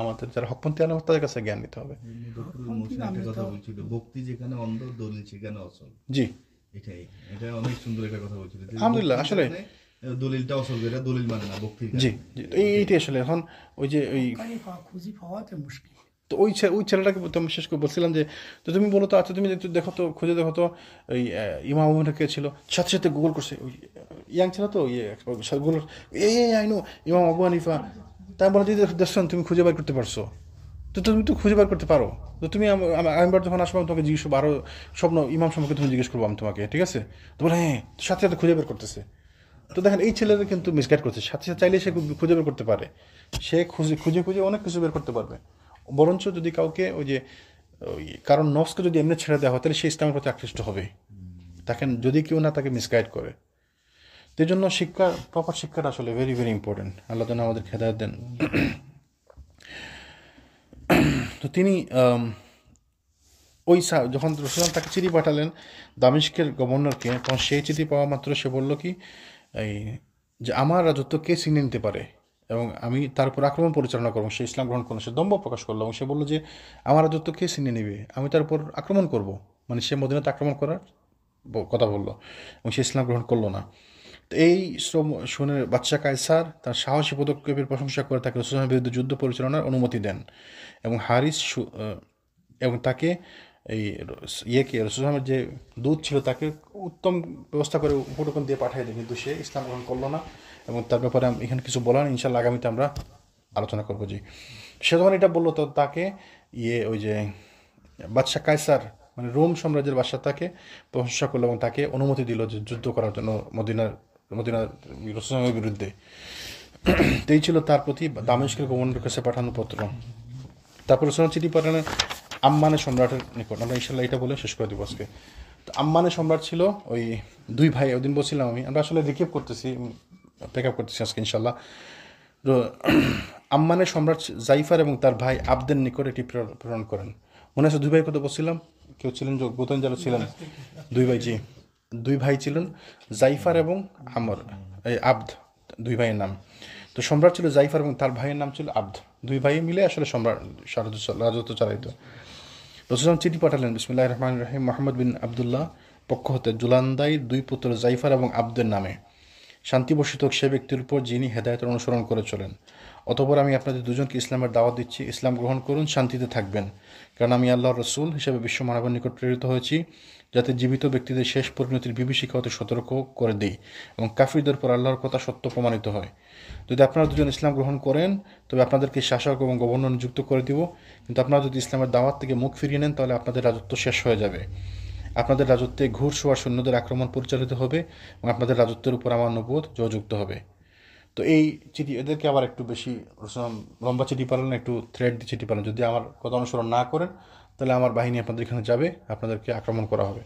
আমাদের যারা হকপন্থী আলম তাদের কাছে জ্ঞান নিতে হবে কথা বলছিল ভক্তি যেখানে অন্ধ দলিল সেখানে অচল জি এটাই এটা অনেক সুন্দর একটা কথা বলছিল আলহামদুলিল্লাহ আসলে দলিলটা অসল করে দলিল মানে না বক্তি জি এইটি আসলে এখন ওই যে ওই খুঁজি পাওয়াতে মুশকিল তো ওই ওই ছেলেটাকে আমি শেষ করে বলছিলাম যে তো তুমি বলো তো আচ্ছা তুমি দেখো তো খুঁজে দেখো তো ওই ইমাম কে ছিল সাথে সাথে গুগল করছে ওই ইয়াং ছিল তো ইয়ে গুগল এই আই নো ইমাম আবু হানিফা তাই বলে যদি দেখছেন তুমি খুঁজে বার করতে পারছো তো তুমি তো খুঁজে বার করতে পারো তো তুমি আমিবার যখন আসবো তোমাকে জিজ্ঞেস করবো আরও স্বপ্ন ইমাম সম্পর্কে তুমি জিজ্ঞেস করবো আমি তোমাকে ঠিক আছে তো বলে হ্যাঁ, হ্যাঁ। সাথে সাথে খুঁজে বার করতেছে তো দেখেন এই ছেলেরা কিন্তু মিসগাইড করছে সাথে সাথে চাইলে সে খুঁজে বের করতে পারে সে খুঁজে খুঁজে খুঁজে অনেক কিছু বের করতে পারবে বরঞ্চ যদি কাউকে ওই যে ওই কারণ নফসকে যদি এমনি ছেড়ে দেওয়া হয় তাহলে সে ইসলামের প্রতি আকৃষ্ট হবে দেখেন যদি কেউ না তাকে মিসগাইড করে তো জন্য শিক্ষা প্রপার শিক্ষাটা আসলে ভেরি ভেরি ইম্পর্টেন্ট আল্লাহ যেন আমাদের খেদায়ত দেন তো তিনি ওই সা যখন রসুলাম তাকে চিঠি পাঠালেন দামিশকের গভর্নরকে তখন সেই চিঠি পাওয়া মাত্র সে বলল কি এই যে আমার রাজত্ব কে ছিনে নিতে পারে এবং আমি তারপর আক্রমণ পরিচালনা করবো সে ইসলাম গ্রহণ করলো সে দম্ব প্রকাশ করলো এবং সে বললো যে আমার রাজত্ব কে ছিনে নেবে আমি তার উপর আক্রমণ করব মানে সে মদিনাতে আক্রমণ করার কথা বললো এবং সে ইসলাম গ্রহণ করলো না তো এই শ্রম শুনে বাচ্চা কায়সার তার সাহসী পদক্ষেপের প্রশংসা করে তাকে রসুলের বিরুদ্ধে যুদ্ধ পরিচালনার অনুমতি দেন এবং হারিস এবং তাকে এই ইয়েকে রসুলামের যে দুধ ছিল তাকে উত্তম ব্যবস্থা করে উপটোকন দিয়ে পাঠাই দেয় কিন্তু সে ইসলাম গ্রহণ করলো না এবং তার ব্যাপারে এখানে কিছু বলার ইনশাল্লাহ আগামীতে আমরা আলোচনা করবো যে সে যখন এটা বললো তো তাকে ইয়ে ওই যে বাদশাহ কায়সার মানে রোম সাম্রাজ্যের বাদশাহ তাকে প্রশংসা করলো এবং তাকে অনুমতি দিল যে যুদ্ধ করার জন্য মদিনার মদিনার রসুলামের বিরুদ্ধে এই ছিল তার প্রতি দামেশকের গভর্নরের কাছে পাঠানো পত্র তারপর রসুলাম চিঠি পাঠানো আম্মানে সম্রাটের নিকট আমরা ইনশাল্লাহ এটা বলে শেষ করে দিব আজকে তো আম্মানে সম্রাট ছিল ওই দুই ভাই ওদিন বলছিলাম আমি আমরা আসলে রিকেপ করতেছি পেক আপ করতেছি আজকে ইনশাল্লাহ তো আম্মানের সম্রাট জাইফার এবং তার ভাই আবদের নিকট এটি প্রেরণ করেন মনে আছে দুই ভাই কথা বলছিলাম কেউ ছিলেন গৌতম যারা ছিলেন দুই ভাই জি দুই ভাই ছিলেন জাইফার এবং আমর এই আব্দ দুই ভাইয়ের নাম তো সম্রাট ছিল জাইফার এবং তার ভাইয়ের নাম ছিল আব্দ দুই ভাই মিলে আসলে সম্রাট রাজত্ব চালাইতো রসুলাম চিঠি পাঠালেন বিসমুল্লাহ রহমান রাহিম মোহাম্মদ বিন আবদুল্লাহ পক্ষ হতে জুলান্দাই দুই পুত্র জাইফার এবং আব্দের নামে শান্তি সে ব্যক্তির উপর যিনি হেদায়তের অনুসরণ করে চলেন অতপর আমি আপনাদের দুজনকে ইসলামের দাওয়াত দিচ্ছি ইসলাম গ্রহণ করুন শান্তিতে থাকবেন কারণ আমি আল্লাহ রসুল হিসেবে বিশ্ব মানবের নিকট প্রেরিত হয়েছি যাতে জীবিত ব্যক্তিদের শেষ পরিণতির বিভীষিকা হতে সতর্ক করে দিই এবং কাফিরদের পর আল্লাহর কথা সত্য প্রমাণিত হয় যদি আপনারা দুজন ইসলাম গ্রহণ করেন তবে আপনাদেরকে শাসক এবং গভর্নর নিযুক্ত করে দিব কিন্তু আপনারা যদি ইসলামের দাওয়াত থেকে মুখ ফিরিয়ে নেন তাহলে আপনাদের রাজত্ব শেষ হয়ে যাবে আপনাদের রাজত্বে ঘুরসোয়া সৈন্যদের আক্রমণ পরিচালিত হবে এবং আপনাদের রাজত্বের উপর আমার অনুবোধ জয়যুক্ত হবে তো এই চিঠি এদেরকে আবার একটু বেশি লম্বা চিঠি পারেন একটু থ্রেড দিয়ে চিঠি পারেন যদি আমার কথা অনুসরণ না করেন তাহলে আমার বাহিনী আপনাদের এখানে যাবে আপনাদেরকে আক্রমণ করা হবে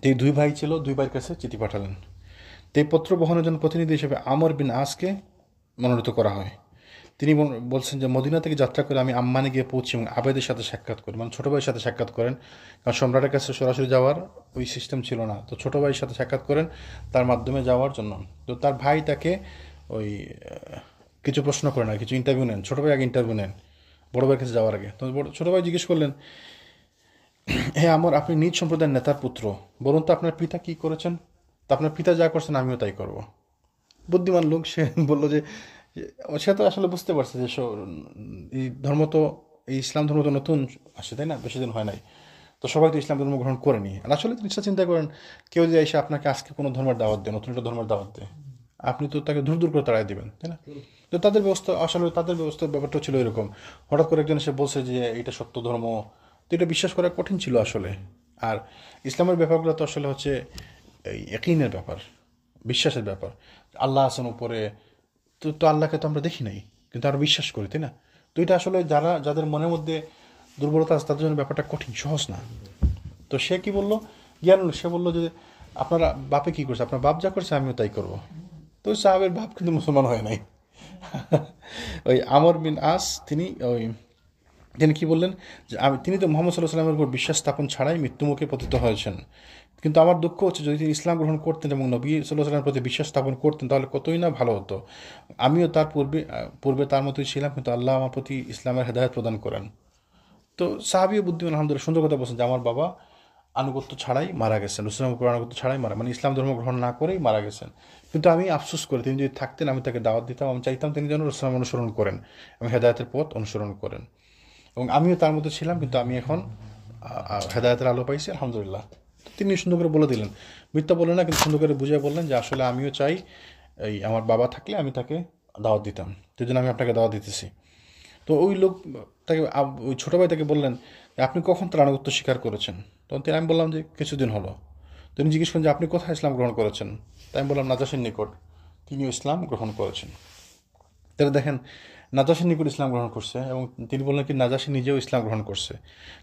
তো এই দুই ভাই ছিল দুই ভাইয়ের কাছে চিঠি পাঠালেন তো এই পত্র বহনের জন্য প্রতিনিধি হিসেবে আমর বিন আসকে মনোনীত করা হয় তিনি বলছেন যে মদিনা থেকে যাত্রা করে আমি আম্মানে গিয়ে পৌঁছি এবং আবেদের সাথে সাক্ষাৎ করি মানে ছোটো ভাইয়ের সাথে সাক্ষাৎ করেন কারণ সম্রাটের কাছে সরাসরি যাওয়ার ওই সিস্টেম ছিল না তো ছোটো ভাইয়ের সাথে সাক্ষাৎ করেন তার মাধ্যমে যাওয়ার জন্য তো তার ভাই তাকে ওই কিছু প্রশ্ন করে না কিছু ইন্টারভিউ নেন ছোটো ভাই আগে ইন্টারভিউ নেন বড় ভাইয়ের কাছে যাওয়ার আগে তো ছোটো ভাই জিজ্ঞেস করলেন হ্যাঁ আমার আপনি নিজ সম্প্রদায়ের নেতার পুত্র বলুন তো আপনার পিতা কী করেছেন তা আপনার পিতা যা করছেন আমিও তাই করব বুদ্ধিমান লোক সে বললো যে সে তো আসলে বুঝতে পারছে যে এই ধর্ম তো এই ইসলাম ধর্ম তো নতুন আসে তাই না বেশি দিন হয় নাই তো সবাই তো ইসলাম ধর্ম গ্রহণ করেনি আর আসলে নিশ্চয় চিন্তা করেন কেউ যে এসে আপনাকে আজকে কোনো ধর্মের দাওয়াত দেয় নতুন একটা ধর্মের দাওয়াত দেয় আপনি তো তাকে দূর দূর করে তাড়াই দেবেন তাই না তো তাদের ব্যবস্থা আসলে তাদের ব্যবস্থার ব্যাপারটা ছিল এরকম হঠাৎ করে একজন এসে বলছে যে এটা সত্য ধর্ম তো এটা বিশ্বাস করা কঠিন ছিল আসলে আর ইসলামের ব্যাপারগুলো তো আসলে হচ্ছে এই একইনের ব্যাপার বিশ্বাসের ব্যাপার আল্লাহ আসন উপরে তো তো আল্লাহকে তো আমরা দেখি নাই কিন্তু আমরা বিশ্বাস করি তাই না তো এটা আসলে যারা যাদের মনের মধ্যে দুর্বলতা আছে তাদের জন্য ব্যাপারটা কঠিন সহজ না তো সে কি বললো জ্ঞান সে বললো যে আপনারা বাপে কি করছে আপনার বাপ যা করছে আমিও তাই করব তো সাহাবের বাপ কিন্তু মুসলমান হয় নাই ওই আমর বিন আস তিনি ওই তিনি কি বললেন যে আমি তিনি তো মোহাম্মদ সাল্লাহ সাল্লামের উপর বিশ্বাস স্থাপন ছাড়াই মৃত্যুমুখে পতিত হয়েছেন কিন্তু আমার দুঃখ হচ্ছে যদি তিনি ইসলাম গ্রহণ করতেন এবং নবী সাল্লাহ সাল্লামের প্রতি বিশ্বাস স্থাপন করতেন তাহলে কতই না ভালো হতো আমিও তার পূর্বে পূর্বে তার মতোই ছিলাম কিন্তু আল্লাহ আমার প্রতি ইসলামের হেদায়ত প্রদান করেন তো সাহাবিও বুদ্ধিমান আলহামদুলিল্লাহ সুন্দর কথা বলছেন যে আমার বাবা আনুগত্য ছাড়াই মারা গেছেন রসুলাম আনুগত্য ছাড়াই মারা মানে ইসলাম ধর্ম গ্রহণ না করেই মারা গেছেন কিন্তু আমি আফসোস করি তিনি যদি থাকতেন আমি তাকে দাওয়াত দিতাম আমি চাইতাম তিনি যেন ইসলাম অনুসরণ করেন এবং হেদায়তের পথ অনুসরণ করেন এবং আমিও তার মতো ছিলাম কিন্তু আমি এখন হেদায়তের আলো পাইছি আলহামদুলিল্লাহ তিনি সুন্দর করে বলে দিলেন মিথ্যা বললেন না কিন্তু সুন্দর করে বুঝিয়ে বললেন যে আসলে আমিও চাই এই আমার বাবা থাকলে আমি তাকে দাওয়াত দিতাম জন্য আমি আপনাকে দাওয়াত দিতেছি তো ওই লোক তাকে ওই ছোটো ভাই তাকে বললেন আপনি কখন তার আনুগত্য স্বীকার করেছেন তখন তিনি আমি বললাম যে কিছুদিন হলো তিনি জিজ্ঞেস করেন যে আপনি কোথায় ইসলাম গ্রহণ করেছেন তাই আমি বললাম নাজাসের নিকট তিনিও ইসলাম গ্রহণ করেছেন তাহলে দেখেন নাজাসি নিকট ইসলাম গ্রহণ করছে এবং তিনি বললেন কি নাজাসি নিজেও ইসলাম গ্রহণ করছে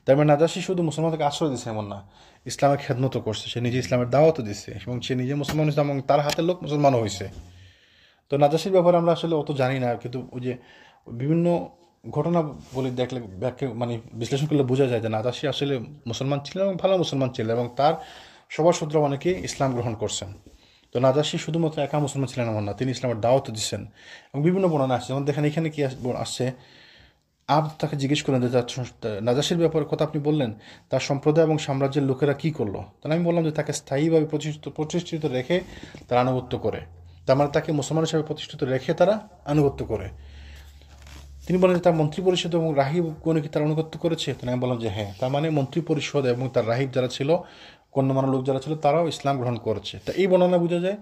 তার মানে নাজাসি শুধু মুসলমান আশ্রয় দিয়েছে এমন না ইসলামের খেদমত করছে সে নিজে ইসলামের দাওয়াতও দিচ্ছে এবং সে নিজে মুসলমান হয়েছে এবং তার হাতের লোক মুসলমানও হয়েছে তো নাজাসির ব্যাপারে আমরা আসলে অত জানি না কিন্তু ওই যে বিভিন্ন ঘটনা বলে দেখলে ব্যাখ্যা মানে বিশ্লেষণ করলে বোঝা যায় যে নাজাসি আসলে মুসলমান ছিলেন এবং ভালো মুসলমান ছিলেন এবং তার সবার সূত্র অনেকেই ইসলাম গ্রহণ করছেন তো নাজাসি শুধুমাত্র একা মুসলমান ছিলেন আমার না তিনি ইসলামের দাওয়াত দিচ্ছেন এবং বিভিন্ন বর্ণনা আসছে যেমন দেখেন এখানে কি আসছে আপ তাকে জিজ্ঞেস করলেন যে নাজাসের ব্যাপারে কথা আপনি বললেন তার সম্প্রদায় এবং সাম্রাজ্যের লোকেরা কি করলো তাহলে আমি বললাম যে তাকে স্থায়ীভাবে প্রতিষ্ঠিত প্রতিষ্ঠিত রেখে তারা আনুগত্য করে তার মানে তাকে মুসলমান হিসাবে প্রতিষ্ঠিত রেখে তারা আনুগত্য করে তিনি বলেন যে তার মন্ত্রী পরিষদ এবং রাহিব কোনো কি তারা আনুগত্য করেছে তাহলে আমি বললাম যে হ্যাঁ তার মানে মন্ত্রী পরিষদ এবং তার রাহিব যারা ছিল গণ্যমান্য লোক যারা ছিল তারাও ইসলাম গ্রহণ করেছে তা এই বর্ণনা বোঝা যায়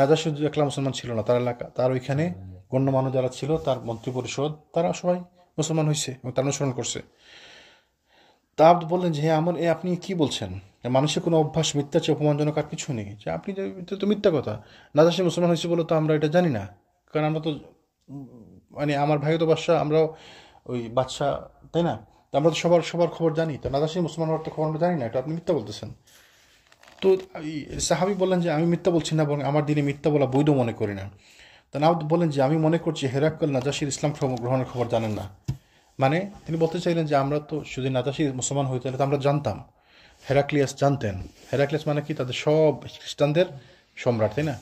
নাজাসুদ্দ একলা মুসলমান ছিল না তার এলাকা তার ওইখানে গণ্যমান্য যারা ছিল তার মন্ত্রী পরিষদ তারা সবাই মুসলমান হয়েছে এবং তার অনুসরণ করছে তা আব্দ বললেন যে হ্যাঁ আমার এ আপনি কি বলছেন মানুষের কোনো অভ্যাস মিথ্যা চেয়ে অপমানজনক আর কিছু নেই যে আপনি তো মিথ্যা কথা না সে মুসলমান হয়েছে বলে তো আমরা এটা জানি না কারণ আমরা তো মানে আমার ভাই তো বাদশাহ আমরাও ওই বাদশাহ তাই না আমরা তো সবার সবার খবর জানি তো নাদাসী মুসলমান হওয়ার তো খবর আমরা জানি না এটা আপনি মিথ্যা বলতেছেন তো সাহাবি বললেন যে আমি মিথ্যা বলছি না বরং আমার দিনে মিথ্যা বলা বৈধ মনে করি না তানাউদ বলেন যে আমি মনে করছি হেরাক্কল নাজাসির ইসলাম গ্রহণের খবর জানেন না মানে তিনি বলতে চাইলেন যে আমরা তো যদি নাজাসির মুসলমান হই তাহলে তো আমরা জানতাম হেরাক্লিয়াস জানতেন হেরাক্লিয়াস মানে কি তাদের সব খ্রিস্টানদের সম্রাট তাই না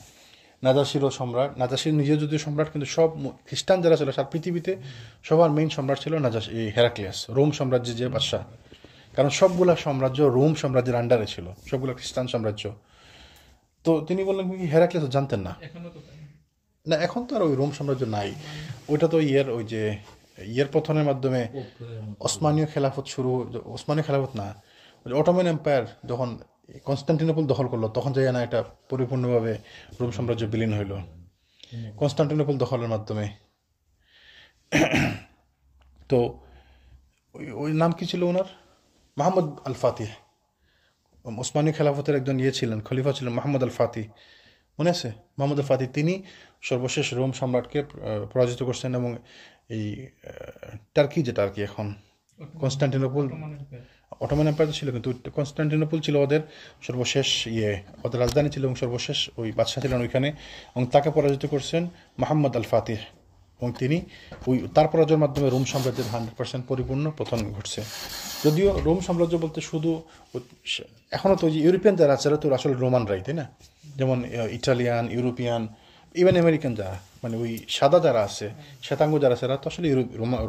নাজাসিরও সম্রাট নাজাসির নিজে যদিও সম্রাট কিন্তু সব খ্রিস্টান যারা ছিল সার পৃথিবীতে সবার মেইন সম্রাট ছিল নাজাস হেরাক্লিয়াস রোম সাম্রাজ্যে যে বাদশাহ কারণ সবগুলা সাম্রাজ্য রোম সাম্রাজ্যের আন্ডারে ছিল সবগুলো খ্রিস্টান সাম্রাজ্য তো তিনি বললেন কি হেরাক্লিয়াস জানতেন না না এখন তো আর ওই রোম সাম্রাজ্য নাই ওইটা তো ইয়ের ওই যে ইয়ের পথনের মাধ্যমে ওসমানীয় খেলাফত শুরু ওসমানীয় খেলাফত না অটোমান এম্পায়ার যখন কনস্টান্টিনোপল দখল করলো তখন যাই না এটা পরিপূর্ণভাবে রোম সাম্রাজ্য বিলীন হইল কনস্টান্টিনোপল দখলের মাধ্যমে তো ওই ওই নাম কী ছিল ওনার মাহমুদ আল ফাতি ওসমানী খেলাফতের একজন ইয়ে ছিলেন খলিফা ছিলেন মাহমুদ আল ফাতি মনে আছে মাহমুদ আল ফাতি তিনি সর্বশেষ রোম সম্রাটকে পরাজিত করছেন এবং এই টার্কি যেটা আর কি এখন কনস্টান্টিনোপল অটোমান এম্পায়ার ছিল কিন্তু কনস্টান্টিনোপল ছিল ওদের সর্বশেষ ইয়ে ওদের রাজধানী ছিল এবং সর্বশেষ ওই বাদশাহ ছিলেন ওইখানে এবং তাকে পরাজিত করছেন মোহাম্মদ আল ফাতেহ এবং তিনি ওই তার পরাজয়ের মাধ্যমে রোম সাম্রাজ্যের হান্ড্রেড পার্সেন্ট পরিপূর্ণ পথন ঘটছে যদিও রোম সাম্রাজ্য বলতে শুধু এখনও তো ইউরোপিয়ান যারা আছে তো আসলে রোমানরাই তাই না যেমন ইটালিয়ান ইউরোপিয়ান ইভেন আমেরিকান যারা মানে ওই সাদা যারা আছে শ্বেতাঙ্গ যারা আছে তো আসলে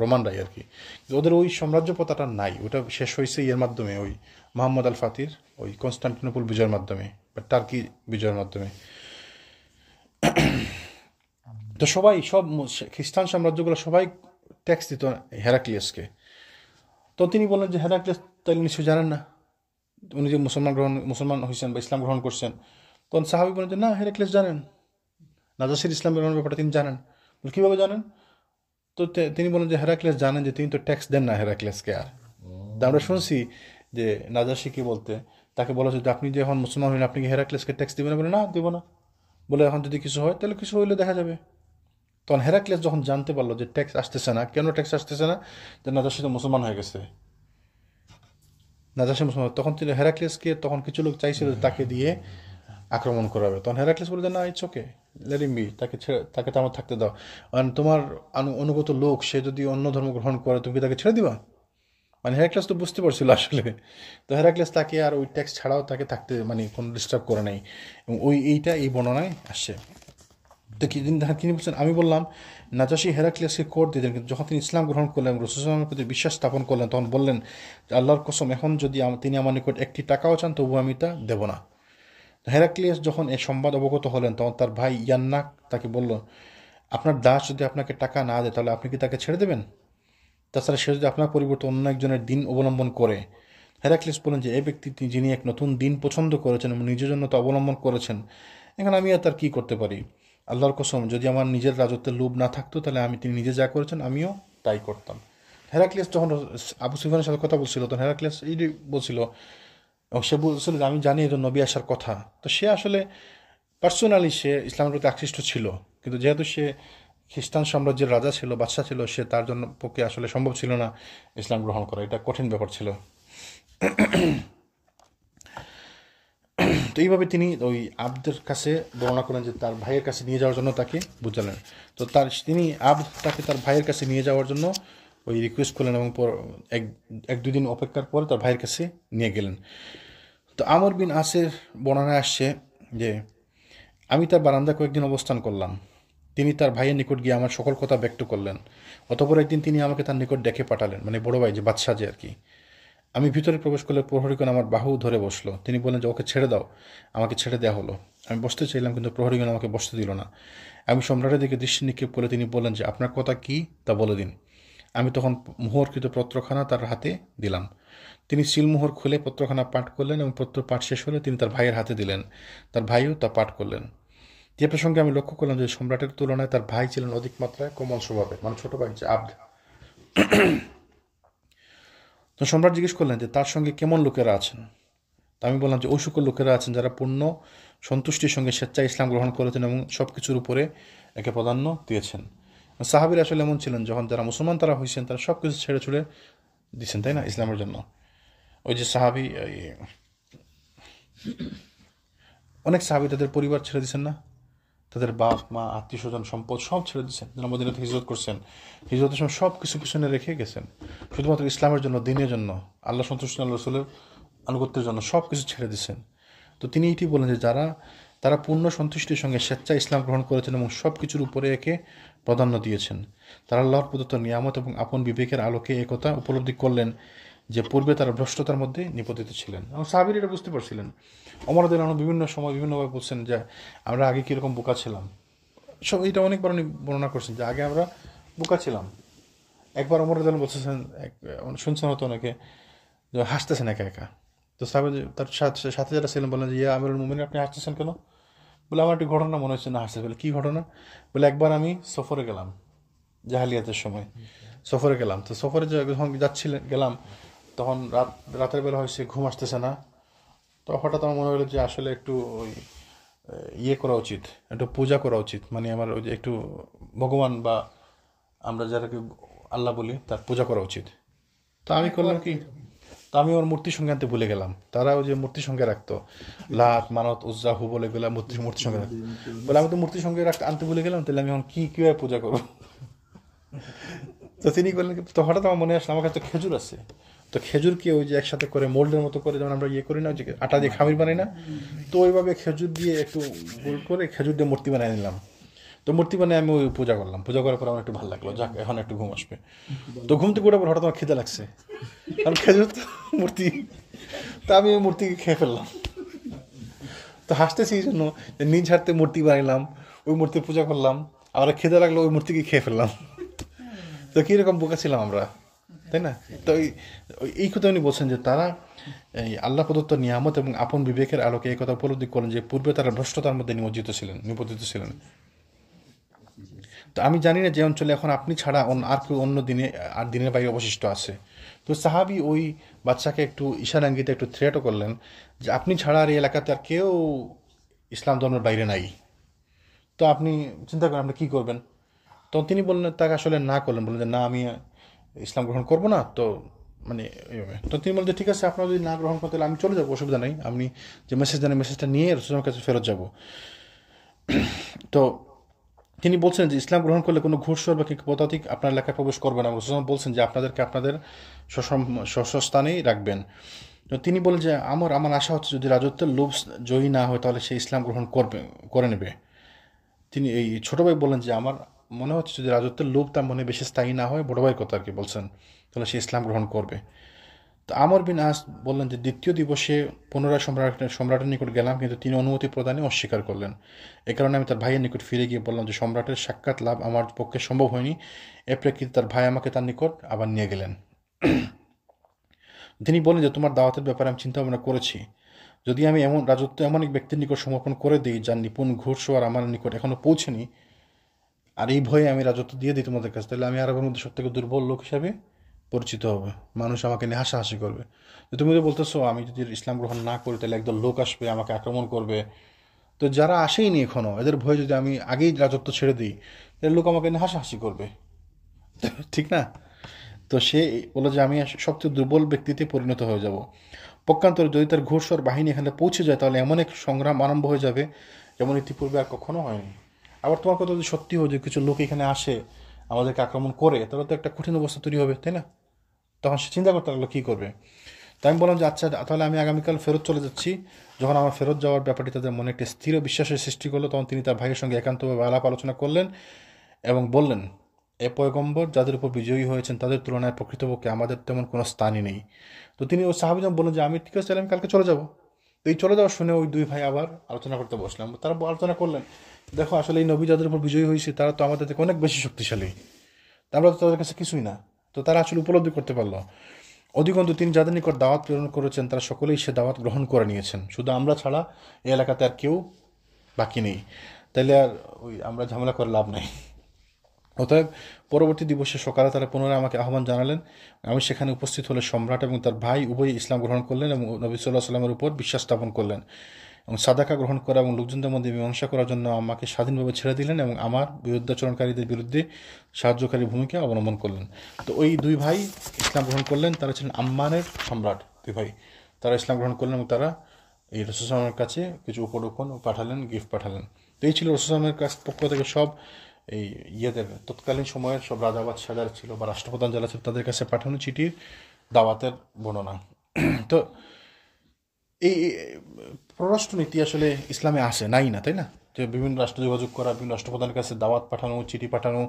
রোমানরাই আর কি ওদের ওই সাম্রাজ্যপতাটা নাই ওটা শেষ হয়েছে ইয়ের মাধ্যমে ওই মোহাম্মদ আল ফাতির ওই কনস্টান্টিনোপুল বিজয়ের মাধ্যমে বা টার্কি বিজয়ের মাধ্যমে তো সবাই সব খ্রিস্টান সাম্রাজ্যগুলো সবাই ট্যাক্স দিত হেরাক্লিয়াসকে তো তিনি বললেন যে হেরাক্লিয়াস তাইলে নিশ্চয় জানেন না উনি যে মুসলমান গ্রহণ মুসলমান হয়েছেন বা ইসলাম গ্রহণ করছেন তখন সাহাবি বলেন যে না হেরাক্লিয়াস জানেন নাজাসির ইসলাম বেরোনোর ব্যাপারে তিনি জানেন কীভাবে জানেন তো তিনি বলেন যে হেরাক্লেস জানেন যে তিনি তো ট্যাক্স দেন না হেরাক্লেসকে আর আমরা শুনছি যে নাজাসি কি বলতে তাকে বলা হচ্ছে যে আপনি যে এখন মুসলমান হলেন আপনি কি হেরাক্লেসকে ট্যাক্স দেবেন বলে না দেবো না বলে এখন যদি কিছু হয় তাহলে কিছু হইলে দেখা যাবে তখন হেরাক্লেস যখন জানতে পারলো যে ট্যাক্স আসতেছে না কেন ট্যাক্স আসতেছে না যে নাজাসি তো মুসলমান হয়ে গেছে নাজাসি মুসলমান তখন তিনি হেরাক্লেসকে তখন কিছু লোক চাইছিল তাকে দিয়ে আক্রমণ করাবে তখন হেরাক্লেস বলে যে না it's okay let him be তাকে ছেড়ে তাকে তো আমার থাকতে দাও মানে তোমার অনুগত লোক সে যদি অন্য ধর্ম গ্রহণ করে তুমি তাকে ছেড়ে দিবা মানে হেরাক্লাস তো বুঝতে পারছিল আসলে তো হেরাক্লাস তাকে আর ওই ট্যাক্স ছাড়াও তাকে থাকতে মানে কোনো ডিস্টার্ব করে নাই এবং ওই এইটা এই বর্ণনায় আসছে তো কি তিনি বলছেন আমি বললাম চাষি হেরাক্লিয়াসকে কোর্ট দিতেন কিন্তু যখন তিনি ইসলাম গ্রহণ করলেন রসুলামের প্রতি বিশ্বাস স্থাপন করলেন তখন বললেন আল্লাহর কসম এখন যদি তিনি আমার নিকট একটি টাকাও চান তবু আমি তা দেবো না হেরাক্লিয়াস যখন এ সংবাদ অবগত হলেন তখন তার ভাই ইয়ান্নাক তাকে বলল আপনার দাস যদি আপনাকে টাকা না দেয় তাহলে আপনি কি তাকে ছেড়ে দেবেন তাছাড়া সে যদি আপনার পরিবর্তে অন্য একজনের দিন অবলম্বন করে হেরাক্লিয়াস বলেন যে এই ব্যক্তি যিনি এক নতুন দিন পছন্দ করেছেন এবং নিজের জন্য তা অবলম্বন করেছেন এখন আমি আর তার কী করতে পারি আল্লাহর কসম যদি আমার নিজের রাজত্বের লোভ না থাকতো তাহলে আমি তিনি নিজে যা করেছেন আমিও তাই করতাম হেরাক্লিয়াস যখন আবু সুফিয়ানের সাথে কথা বলছিল তখন হেরাক্লিয়াস এই বলছিল এবং সে বলছিল যে আমি জানি এটা নবী আসার কথা তো সে আসলে পার্সোনালি সে ইসলামের প্রতি আকৃষ্ট ছিল কিন্তু যেহেতু সে খ্রিস্টান সাম্রাজ্যের রাজা ছিল বাদশাহ ছিল সে তার জন্য পক্ষে আসলে সম্ভব ছিল না ইসলাম গ্রহণ করা এটা কঠিন ব্যাপার ছিল তো এইভাবে তিনি ওই আবদের কাছে বর্ণনা করেন যে তার ভাইয়ের কাছে নিয়ে যাওয়ার জন্য তাকে বুঝালেন তো তার তিনি আব তাকে তার ভাইয়ের কাছে নিয়ে যাওয়ার জন্য ওই রিকোয়েস্ট করলেন এবং এক এক দুদিন অপেক্ষার পরে তার ভাইয়ের কাছে নিয়ে গেলেন তো আমর বিন আসের বর্ণনায় আসছে যে আমি তার বারান্দা কয়েকদিন অবস্থান করলাম তিনি তার ভাইয়ের নিকট গিয়ে আমার সকল কথা ব্যক্ত করলেন অতপর একদিন তিনি আমাকে তার নিকট ডেকে পাঠালেন মানে বড় ভাই যে বাদশাহ যে আর কি আমি ভিতরে প্রবেশ করলে প্রহরীগণ আমার বাহু ধরে বসলো তিনি বললেন যে ওকে ছেড়ে দাও আমাকে ছেড়ে দেওয়া হলো আমি বসতে চাইলাম কিন্তু প্রহরীগণ আমাকে বসতে দিল না আমি সম্রাটের দিকে দৃষ্টি নিক্ষেপ করে তিনি বললেন যে আপনার কথা কী তা বলে দিন আমি তখন মোহরকৃত পত্রখানা তার হাতে দিলাম তিনি সিলমোহর খুলে পত্রখানা পাঠ করলেন এবং পত্র পাঠ শেষ হলে তিনি তার ভাইয়ের হাতে দিলেন তার ভাইও তা পাঠ করলেন যে প্রসঙ্গে আমি লক্ষ্য করলাম যে সম্রাটের তুলনায় তার ভাই ছিলেন অধিক মাত্রায় কোমল স্বভাবের মানে ছোট ভাই যে আব্দ তো সম্রাট জিজ্ঞেস করলেন যে তার সঙ্গে কেমন লোকেরা আছেন তা আমি বললাম যে ওই লোকেরা আছেন যারা পূর্ণ সন্তুষ্টির সঙ্গে স্বেচ্ছায় ইসলাম গ্রহণ করেছেন এবং সব কিছুর উপরে একে প্রাধান্য দিয়েছেন সাহাবির আসলে এমন ছিলেন যখন যারা মুসলমান তারা হয়েছেন তারা সব কিছু ছেড়ে ছুড়ে দিচ্ছেন তাই না ইসলামের জন্য ওই যে সাহাবি অনেক সাহাবি তাদের পরিবার ছেড়ে দিচ্ছেন না তাদের বাপ মা আত্মীয় স্বজন সম্পদ সব ছেড়ে দিচ্ছেন যারা মদিনাতে হিজরত করছেন হিজরতের সময় সব কিছু পিছনে রেখে গেছেন শুধুমাত্র ইসলামের জন্য দিনের জন্য আল্লাহ সন্তুষ্ট আল্লাহ রসুলের আনুগত্যের জন্য সব কিছু ছেড়ে দিচ্ছেন তো তিনি এটি বলেন যে যারা তারা পূর্ণ সন্তুষ্টির সঙ্গে স্বেচ্ছায় ইসলাম গ্রহণ করেছেন এবং সব কিছুর উপরে একে প্রাধান্য দিয়েছেন তারা আল্লাহর প্রদত্ত নিয়ামত এবং আপন বিবেকের আলোকে একথা উপলব্ধি করলেন যে পূর্বে তারা ভ্রষ্টতার মধ্যে নিপতিত ছিলেন এবং সাহাবির এটা বুঝতে পারছিলেন অমরাদের আনু বিভিন্ন সময় বিভিন্নভাবে বলছেন যে আমরা আগে কীরকম বোকা ছিলাম সব এটা অনেকবার উনি বর্ণনা করছেন যে আগে আমরা বোকা ছিলাম একবার অমরাদ বলছেন এক শুনছেন হতো অনেকে যে হাসতেছেন একা একা তো সাহেব তার সাথে সাথে যারা ছিলেন বলেন যে ইয়া আমিরুল মোমিন আপনি হাসতেছেন কেন বলে আমার একটি ঘটনা মনে হচ্ছে না হাসতে বলে কী ঘটনা বলে একবার আমি সফরে গেলাম জাহালিয়াতের সময় সফরে গেলাম তো সফরে যখন যাচ্ছিলেন গেলাম তখন রাত রাতের বেলা হয়েছে ঘুম আসতেছে না তো হঠাৎ আমার মনে হলো যে আসলে একটু ওই ইয়ে করা উচিত একটু পূজা করা উচিত মানে আমার ওই যে একটু ভগবান বা আমরা যারা কি আল্লাহ বলি তার পূজা করা উচিত তো আমি করলাম কি তো আমি ওর মূর্তি আনতে ভুলে গেলাম তারা ওই যে মূর্তি সঙ্গে রাখতো লাত মানত উজ্জাহু বলে গেলাম মূর্তি মূর্তি সংখ্যা বলে আমি তো মূর্তি সঙ্গে রাখতে আনতে ভুলে গেলাম তাহলে আমি এখন কী কীভাবে পূজা করবো তো তিনি বললেন তো হঠাৎ আমার মনে আসলো আমার কাছে খেজুর আছে তো খেজুরকে ওই যে একসাথে করে মোল্ডের মতো করে যেমন আমরা ইয়ে করি না যে আটা দিয়ে খামির বানাই না তো ওইভাবে খেজুর দিয়ে একটু গোল করে খেজুর দিয়ে মূর্তি বানিয়ে নিলাম তো মূর্তি মানে আমি ওই পূজা করলাম পূজা করার পর আমার একটু ভালো লাগলো যাক এখন একটু ঘুম আসবে তো ঘুম থেকে ওঠার পর হঠাৎ আমার খেতে লাগছে কারণ খেজুর তো মূর্তি তা আমি ওই মূর্তিকে খেয়ে ফেললাম তো হাসতেছি এই জন্য যে নিজ হাতে মূর্তি বানাইলাম ওই মূর্তি পূজা করলাম আবার খেতে লাগলো ওই মূর্তিকে খেয়ে ফেললাম তো কীরকম বোকা ছিলাম আমরা তাই না তো এই কথা উনি বলছেন যে তারা এই আল্লাহ প্রদত্ত নিয়ামত এবং আপন বিবেকের আলোকে এই কথা উপলব্ধি করেন যে পূর্বে তারা ভ্রষ্টতার মধ্যে নিমজ্জিত ছিলেন নিপতিত ছিলেন তো আমি জানি না যে অঞ্চলে এখন আপনি ছাড়া আর কেউ অন্য দিনে আর দিনের বাইরে অবশিষ্ট আছে তো সাহাবি ওই বাচ্চাকে একটু ইশারাঙ্গিতে একটু থ্রেটও করলেন যে আপনি ছাড়া আর এই এলাকাতে আর কেউ ইসলাম ধর্মের বাইরে নাই তো আপনি চিন্তা করেন আপনি কী করবেন তখন তিনি বললেন তাকে আসলে না করলেন বললেন যে না আমি ইসলাম গ্রহণ করব না তো মানে তো তিনি বলতে ঠিক আছে আপনারা যদি না গ্রহণ করেন তাহলে আমি চলে যাবো অসুবিধা নেই আপনি যে মেসেজ দেন মেসেজটা নিয়ে রসুলের কাছে ফেরত যাব তো তিনি বলছেন যে ইসলাম গ্রহণ করলে কোনো ঘুষর বা পদাতিক আপনার এলাকায় প্রবেশ করবে না রসুল বলছেন যে আপনাদেরকে আপনাদের স্বস্থানেই রাখবেন তিনি বলেন যে আমার আমার আশা হচ্ছে যদি রাজত্বের লোভ জয়ী না হয় তাহলে সে ইসলাম গ্রহণ করবে করে নেবে তিনি এই ছোটো ভাই বলেন যে আমার মনে হচ্ছে যদি রাজত্বের লোভ তার মনে বেশি স্থায়ী না হয় বড় ভাইয়ের কথা আর কি বলছেন তাহলে সে ইসলাম গ্রহণ করবে তো আমর বিন আস বললেন যে দ্বিতীয় দিবসে পুনরায় সম্রাট সম্রাটের নিকট গেলাম কিন্তু তিনি অনুমতি প্রদানে অস্বীকার করলেন এ কারণে আমি তার ভাইয়ের নিকট ফিরে গিয়ে বললাম যে সম্রাটের সাক্ষাৎ লাভ আমার পক্ষে সম্ভব হয়নি এ প্রেক্ষিতে তার ভাই আমাকে তার নিকট আবার নিয়ে গেলেন তিনি বলেন যে তোমার দাওয়াতের ব্যাপারে আমি চিন্তা ভাবনা করেছি যদি আমি এমন রাজত্ব এমন এক ব্যক্তির নিকট সমর্পণ করে দিই যার নিপুণ আর আমার নিকট এখনও পৌঁছেনি আর এই ভয়ে আমি রাজত্ব দিয়ে দিই তোমাদের কাছে তাহলে আমি আরবের মধ্যে সব থেকে দুর্বল লোক হিসাবে পরিচিত হবে মানুষ আমাকে নিয়ে হাসাহাসি করবে তুমি তো বলতেছো আমি যদি ইসলাম গ্রহণ না করি তাহলে একদম লোক আসবে আমাকে আক্রমণ করবে তো যারা আসেইনি এখনও এদের ভয়ে যদি আমি আগেই রাজত্ব ছেড়ে দিই তাহলে লোক আমাকে নিয়ে হাসাহাসি করবে ঠিক না তো সে বলে যে আমি সবচেয়ে দুর্বল ব্যক্তিতে পরিণত হয়ে যাব পক্ষান্তরে যদি তার ঘোষর বাহিনী এখানে পৌঁছে যায় তাহলে এমন এক সংগ্রাম আরম্ভ হয়ে যাবে যেমন ইতিপূর্বে আর কখনো হয়নি আবার তোমার কথা যদি সত্যি হয় যে কিছু লোক এখানে আসে আমাদেরকে আক্রমণ করে তাহলে তো একটা কঠিন অবস্থা তৈরি হবে তাই না তখন সে চিন্তা করতে লাগলো কী করবে তাই আমি বললাম যে আচ্ছা তাহলে আমি আগামীকাল ফেরত চলে যাচ্ছি যখন আমার ফেরত যাওয়ার ব্যাপারটি তাদের মনে একটি স্থির বিশ্বাসের সৃষ্টি করলো তখন তিনি তার ভাইয়ের সঙ্গে একান্তভাবে আলাপ আলোচনা করলেন এবং বললেন এ পয়গম্বর যাদের উপর বিজয়ী হয়েছেন তাদের তুলনায় প্রকৃতপক্ষে আমাদের তেমন কোনো স্থানই নেই তো তিনি ও সাহাবিজাম বললেন যে আমি ঠিক আছে তাহলে আমি কালকে চলে যাবো তো এই চলে যাওয়ার শুনে ওই দুই ভাই আবার আলোচনা করতে বসলাম তারা আলোচনা করলেন দেখো আসলে এই নবী যাদের উপর বিজয়ী হয়েছে তারা তো আমাদের থেকে অনেক বেশি শক্তিশালী আমরা তো তাদের কাছে কিছুই না তো তারা আসলে উপলব্ধি করতে পারলো অধিকন্তু তিনি যাদের নিকট দাওয়াত প্রেরণ করেছেন তারা সকলেই সে দাওয়াত গ্রহণ করে নিয়েছেন শুধু আমরা ছাড়া এই এলাকাতে আর কেউ বাকি নেই তাইলে আর ওই আমরা ঝামেলা করে লাভ নাই অতএব পরবর্তী দিবসে সকালে তারা পুনরায় আমাকে আহ্বান জানালেন আমি সেখানে উপস্থিত হলে সম্রাট এবং তার ভাই উভয়ই ইসলাম গ্রহণ করলেন এবং নবী সাল্লাহ সাল্লামের উপর বিশ্বাস স্থাপন করলেন এবং সাদাকা গ্রহণ করা এবং লোকজনদের মধ্যে মীমাংসা করার জন্য আমাকে স্বাধীনভাবে ছেড়ে দিলেন এবং আমার বিরুদ্ধাচরণকারীদের বিরুদ্ধে সাহায্যকারী ভূমিকা অবলম্বন করলেন তো ওই দুই ভাই ইসলাম গ্রহণ করলেন তারা ছিলেন আম্মানের সম্রাট দুই ভাই তারা ইসলাম গ্রহণ করলেন এবং তারা এই রসুসামের কাছে কিছু উপলক্ষণ পাঠালেন গিফট পাঠালেন তো এই ছিল রসুসামের কাছ পক্ষ থেকে সব এই ইয়েদের তৎকালীন সময়ের সব রাজাবাদ সাজার ছিল বা রাষ্ট্রপ্রধান যারা ছিল তাদের কাছে পাঠানো চিঠির দাওয়াতের বর্ণনা তো এই পররাষ্ট্রনীতি আসলে ইসলামে আসে নাই না তাই না যে বিভিন্ন রাষ্ট্র যোগাযোগ করা বিভিন্ন রাষ্ট্রপ্রধানের কাছে দাওয়াত পাঠানো চিঠি পাঠানো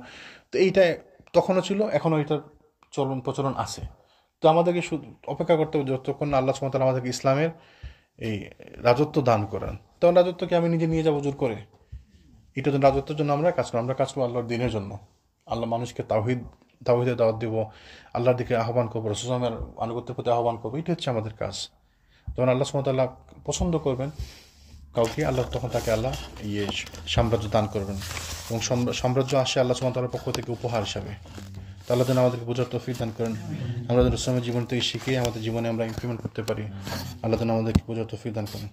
তো এইটা তখনও ছিল এখনও এটার চলন প্রচলন আছে তো আমাদেরকে শুধু অপেক্ষা করতে হবে যতক্ষণ আল্লাহ সুমতাল আমাদেরকে ইসলামের এই রাজত্ব দান করেন তখন রাজত্বকে আমি নিজে নিয়ে যাবো জোর করে এটা জন্য রাজত্বের জন্য আমরা কাজ করবো আমরা কাজ করবো আল্লাহর দিনের জন্য আল্লাহ মানুষকে তাহিদ তাহিদে দাওয়াত দিব আল্লাহর দিকে আহ্বান করবো রসুলামের আনুগত্যের প্রতি আহ্বান করবো এটা হচ্ছে আমাদের কাজ যখন আল্লাহ সুমতাল্লাহ পছন্দ করবেন কাউকে আল্লাহ তখন তাকে আল্লাহ ইয়ে সাম্রাজ্য দান করবেন এবং সাম্রাজ্য আসে আল্লাহ সুমতাল্লাহর পক্ষ থেকে উপহার হিসাবে আল্লাহ যেন আমাদেরকে বোঝার তৌফিক দান করেন আমরা যেন রসমের জীবন থেকে শিখে আমাদের জীবনে আমরা ইমপ্লিমেন্ট করতে পারি আল্লাহ যেন আমাদেরকে বোঝার তৌফিক দান করেন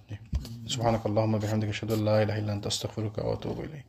সুহানাক আল্লাহ মহামদিকে শুধু আল্লাহ ইলাহিল্লান তাস্তাফরুকা অতুবইলাই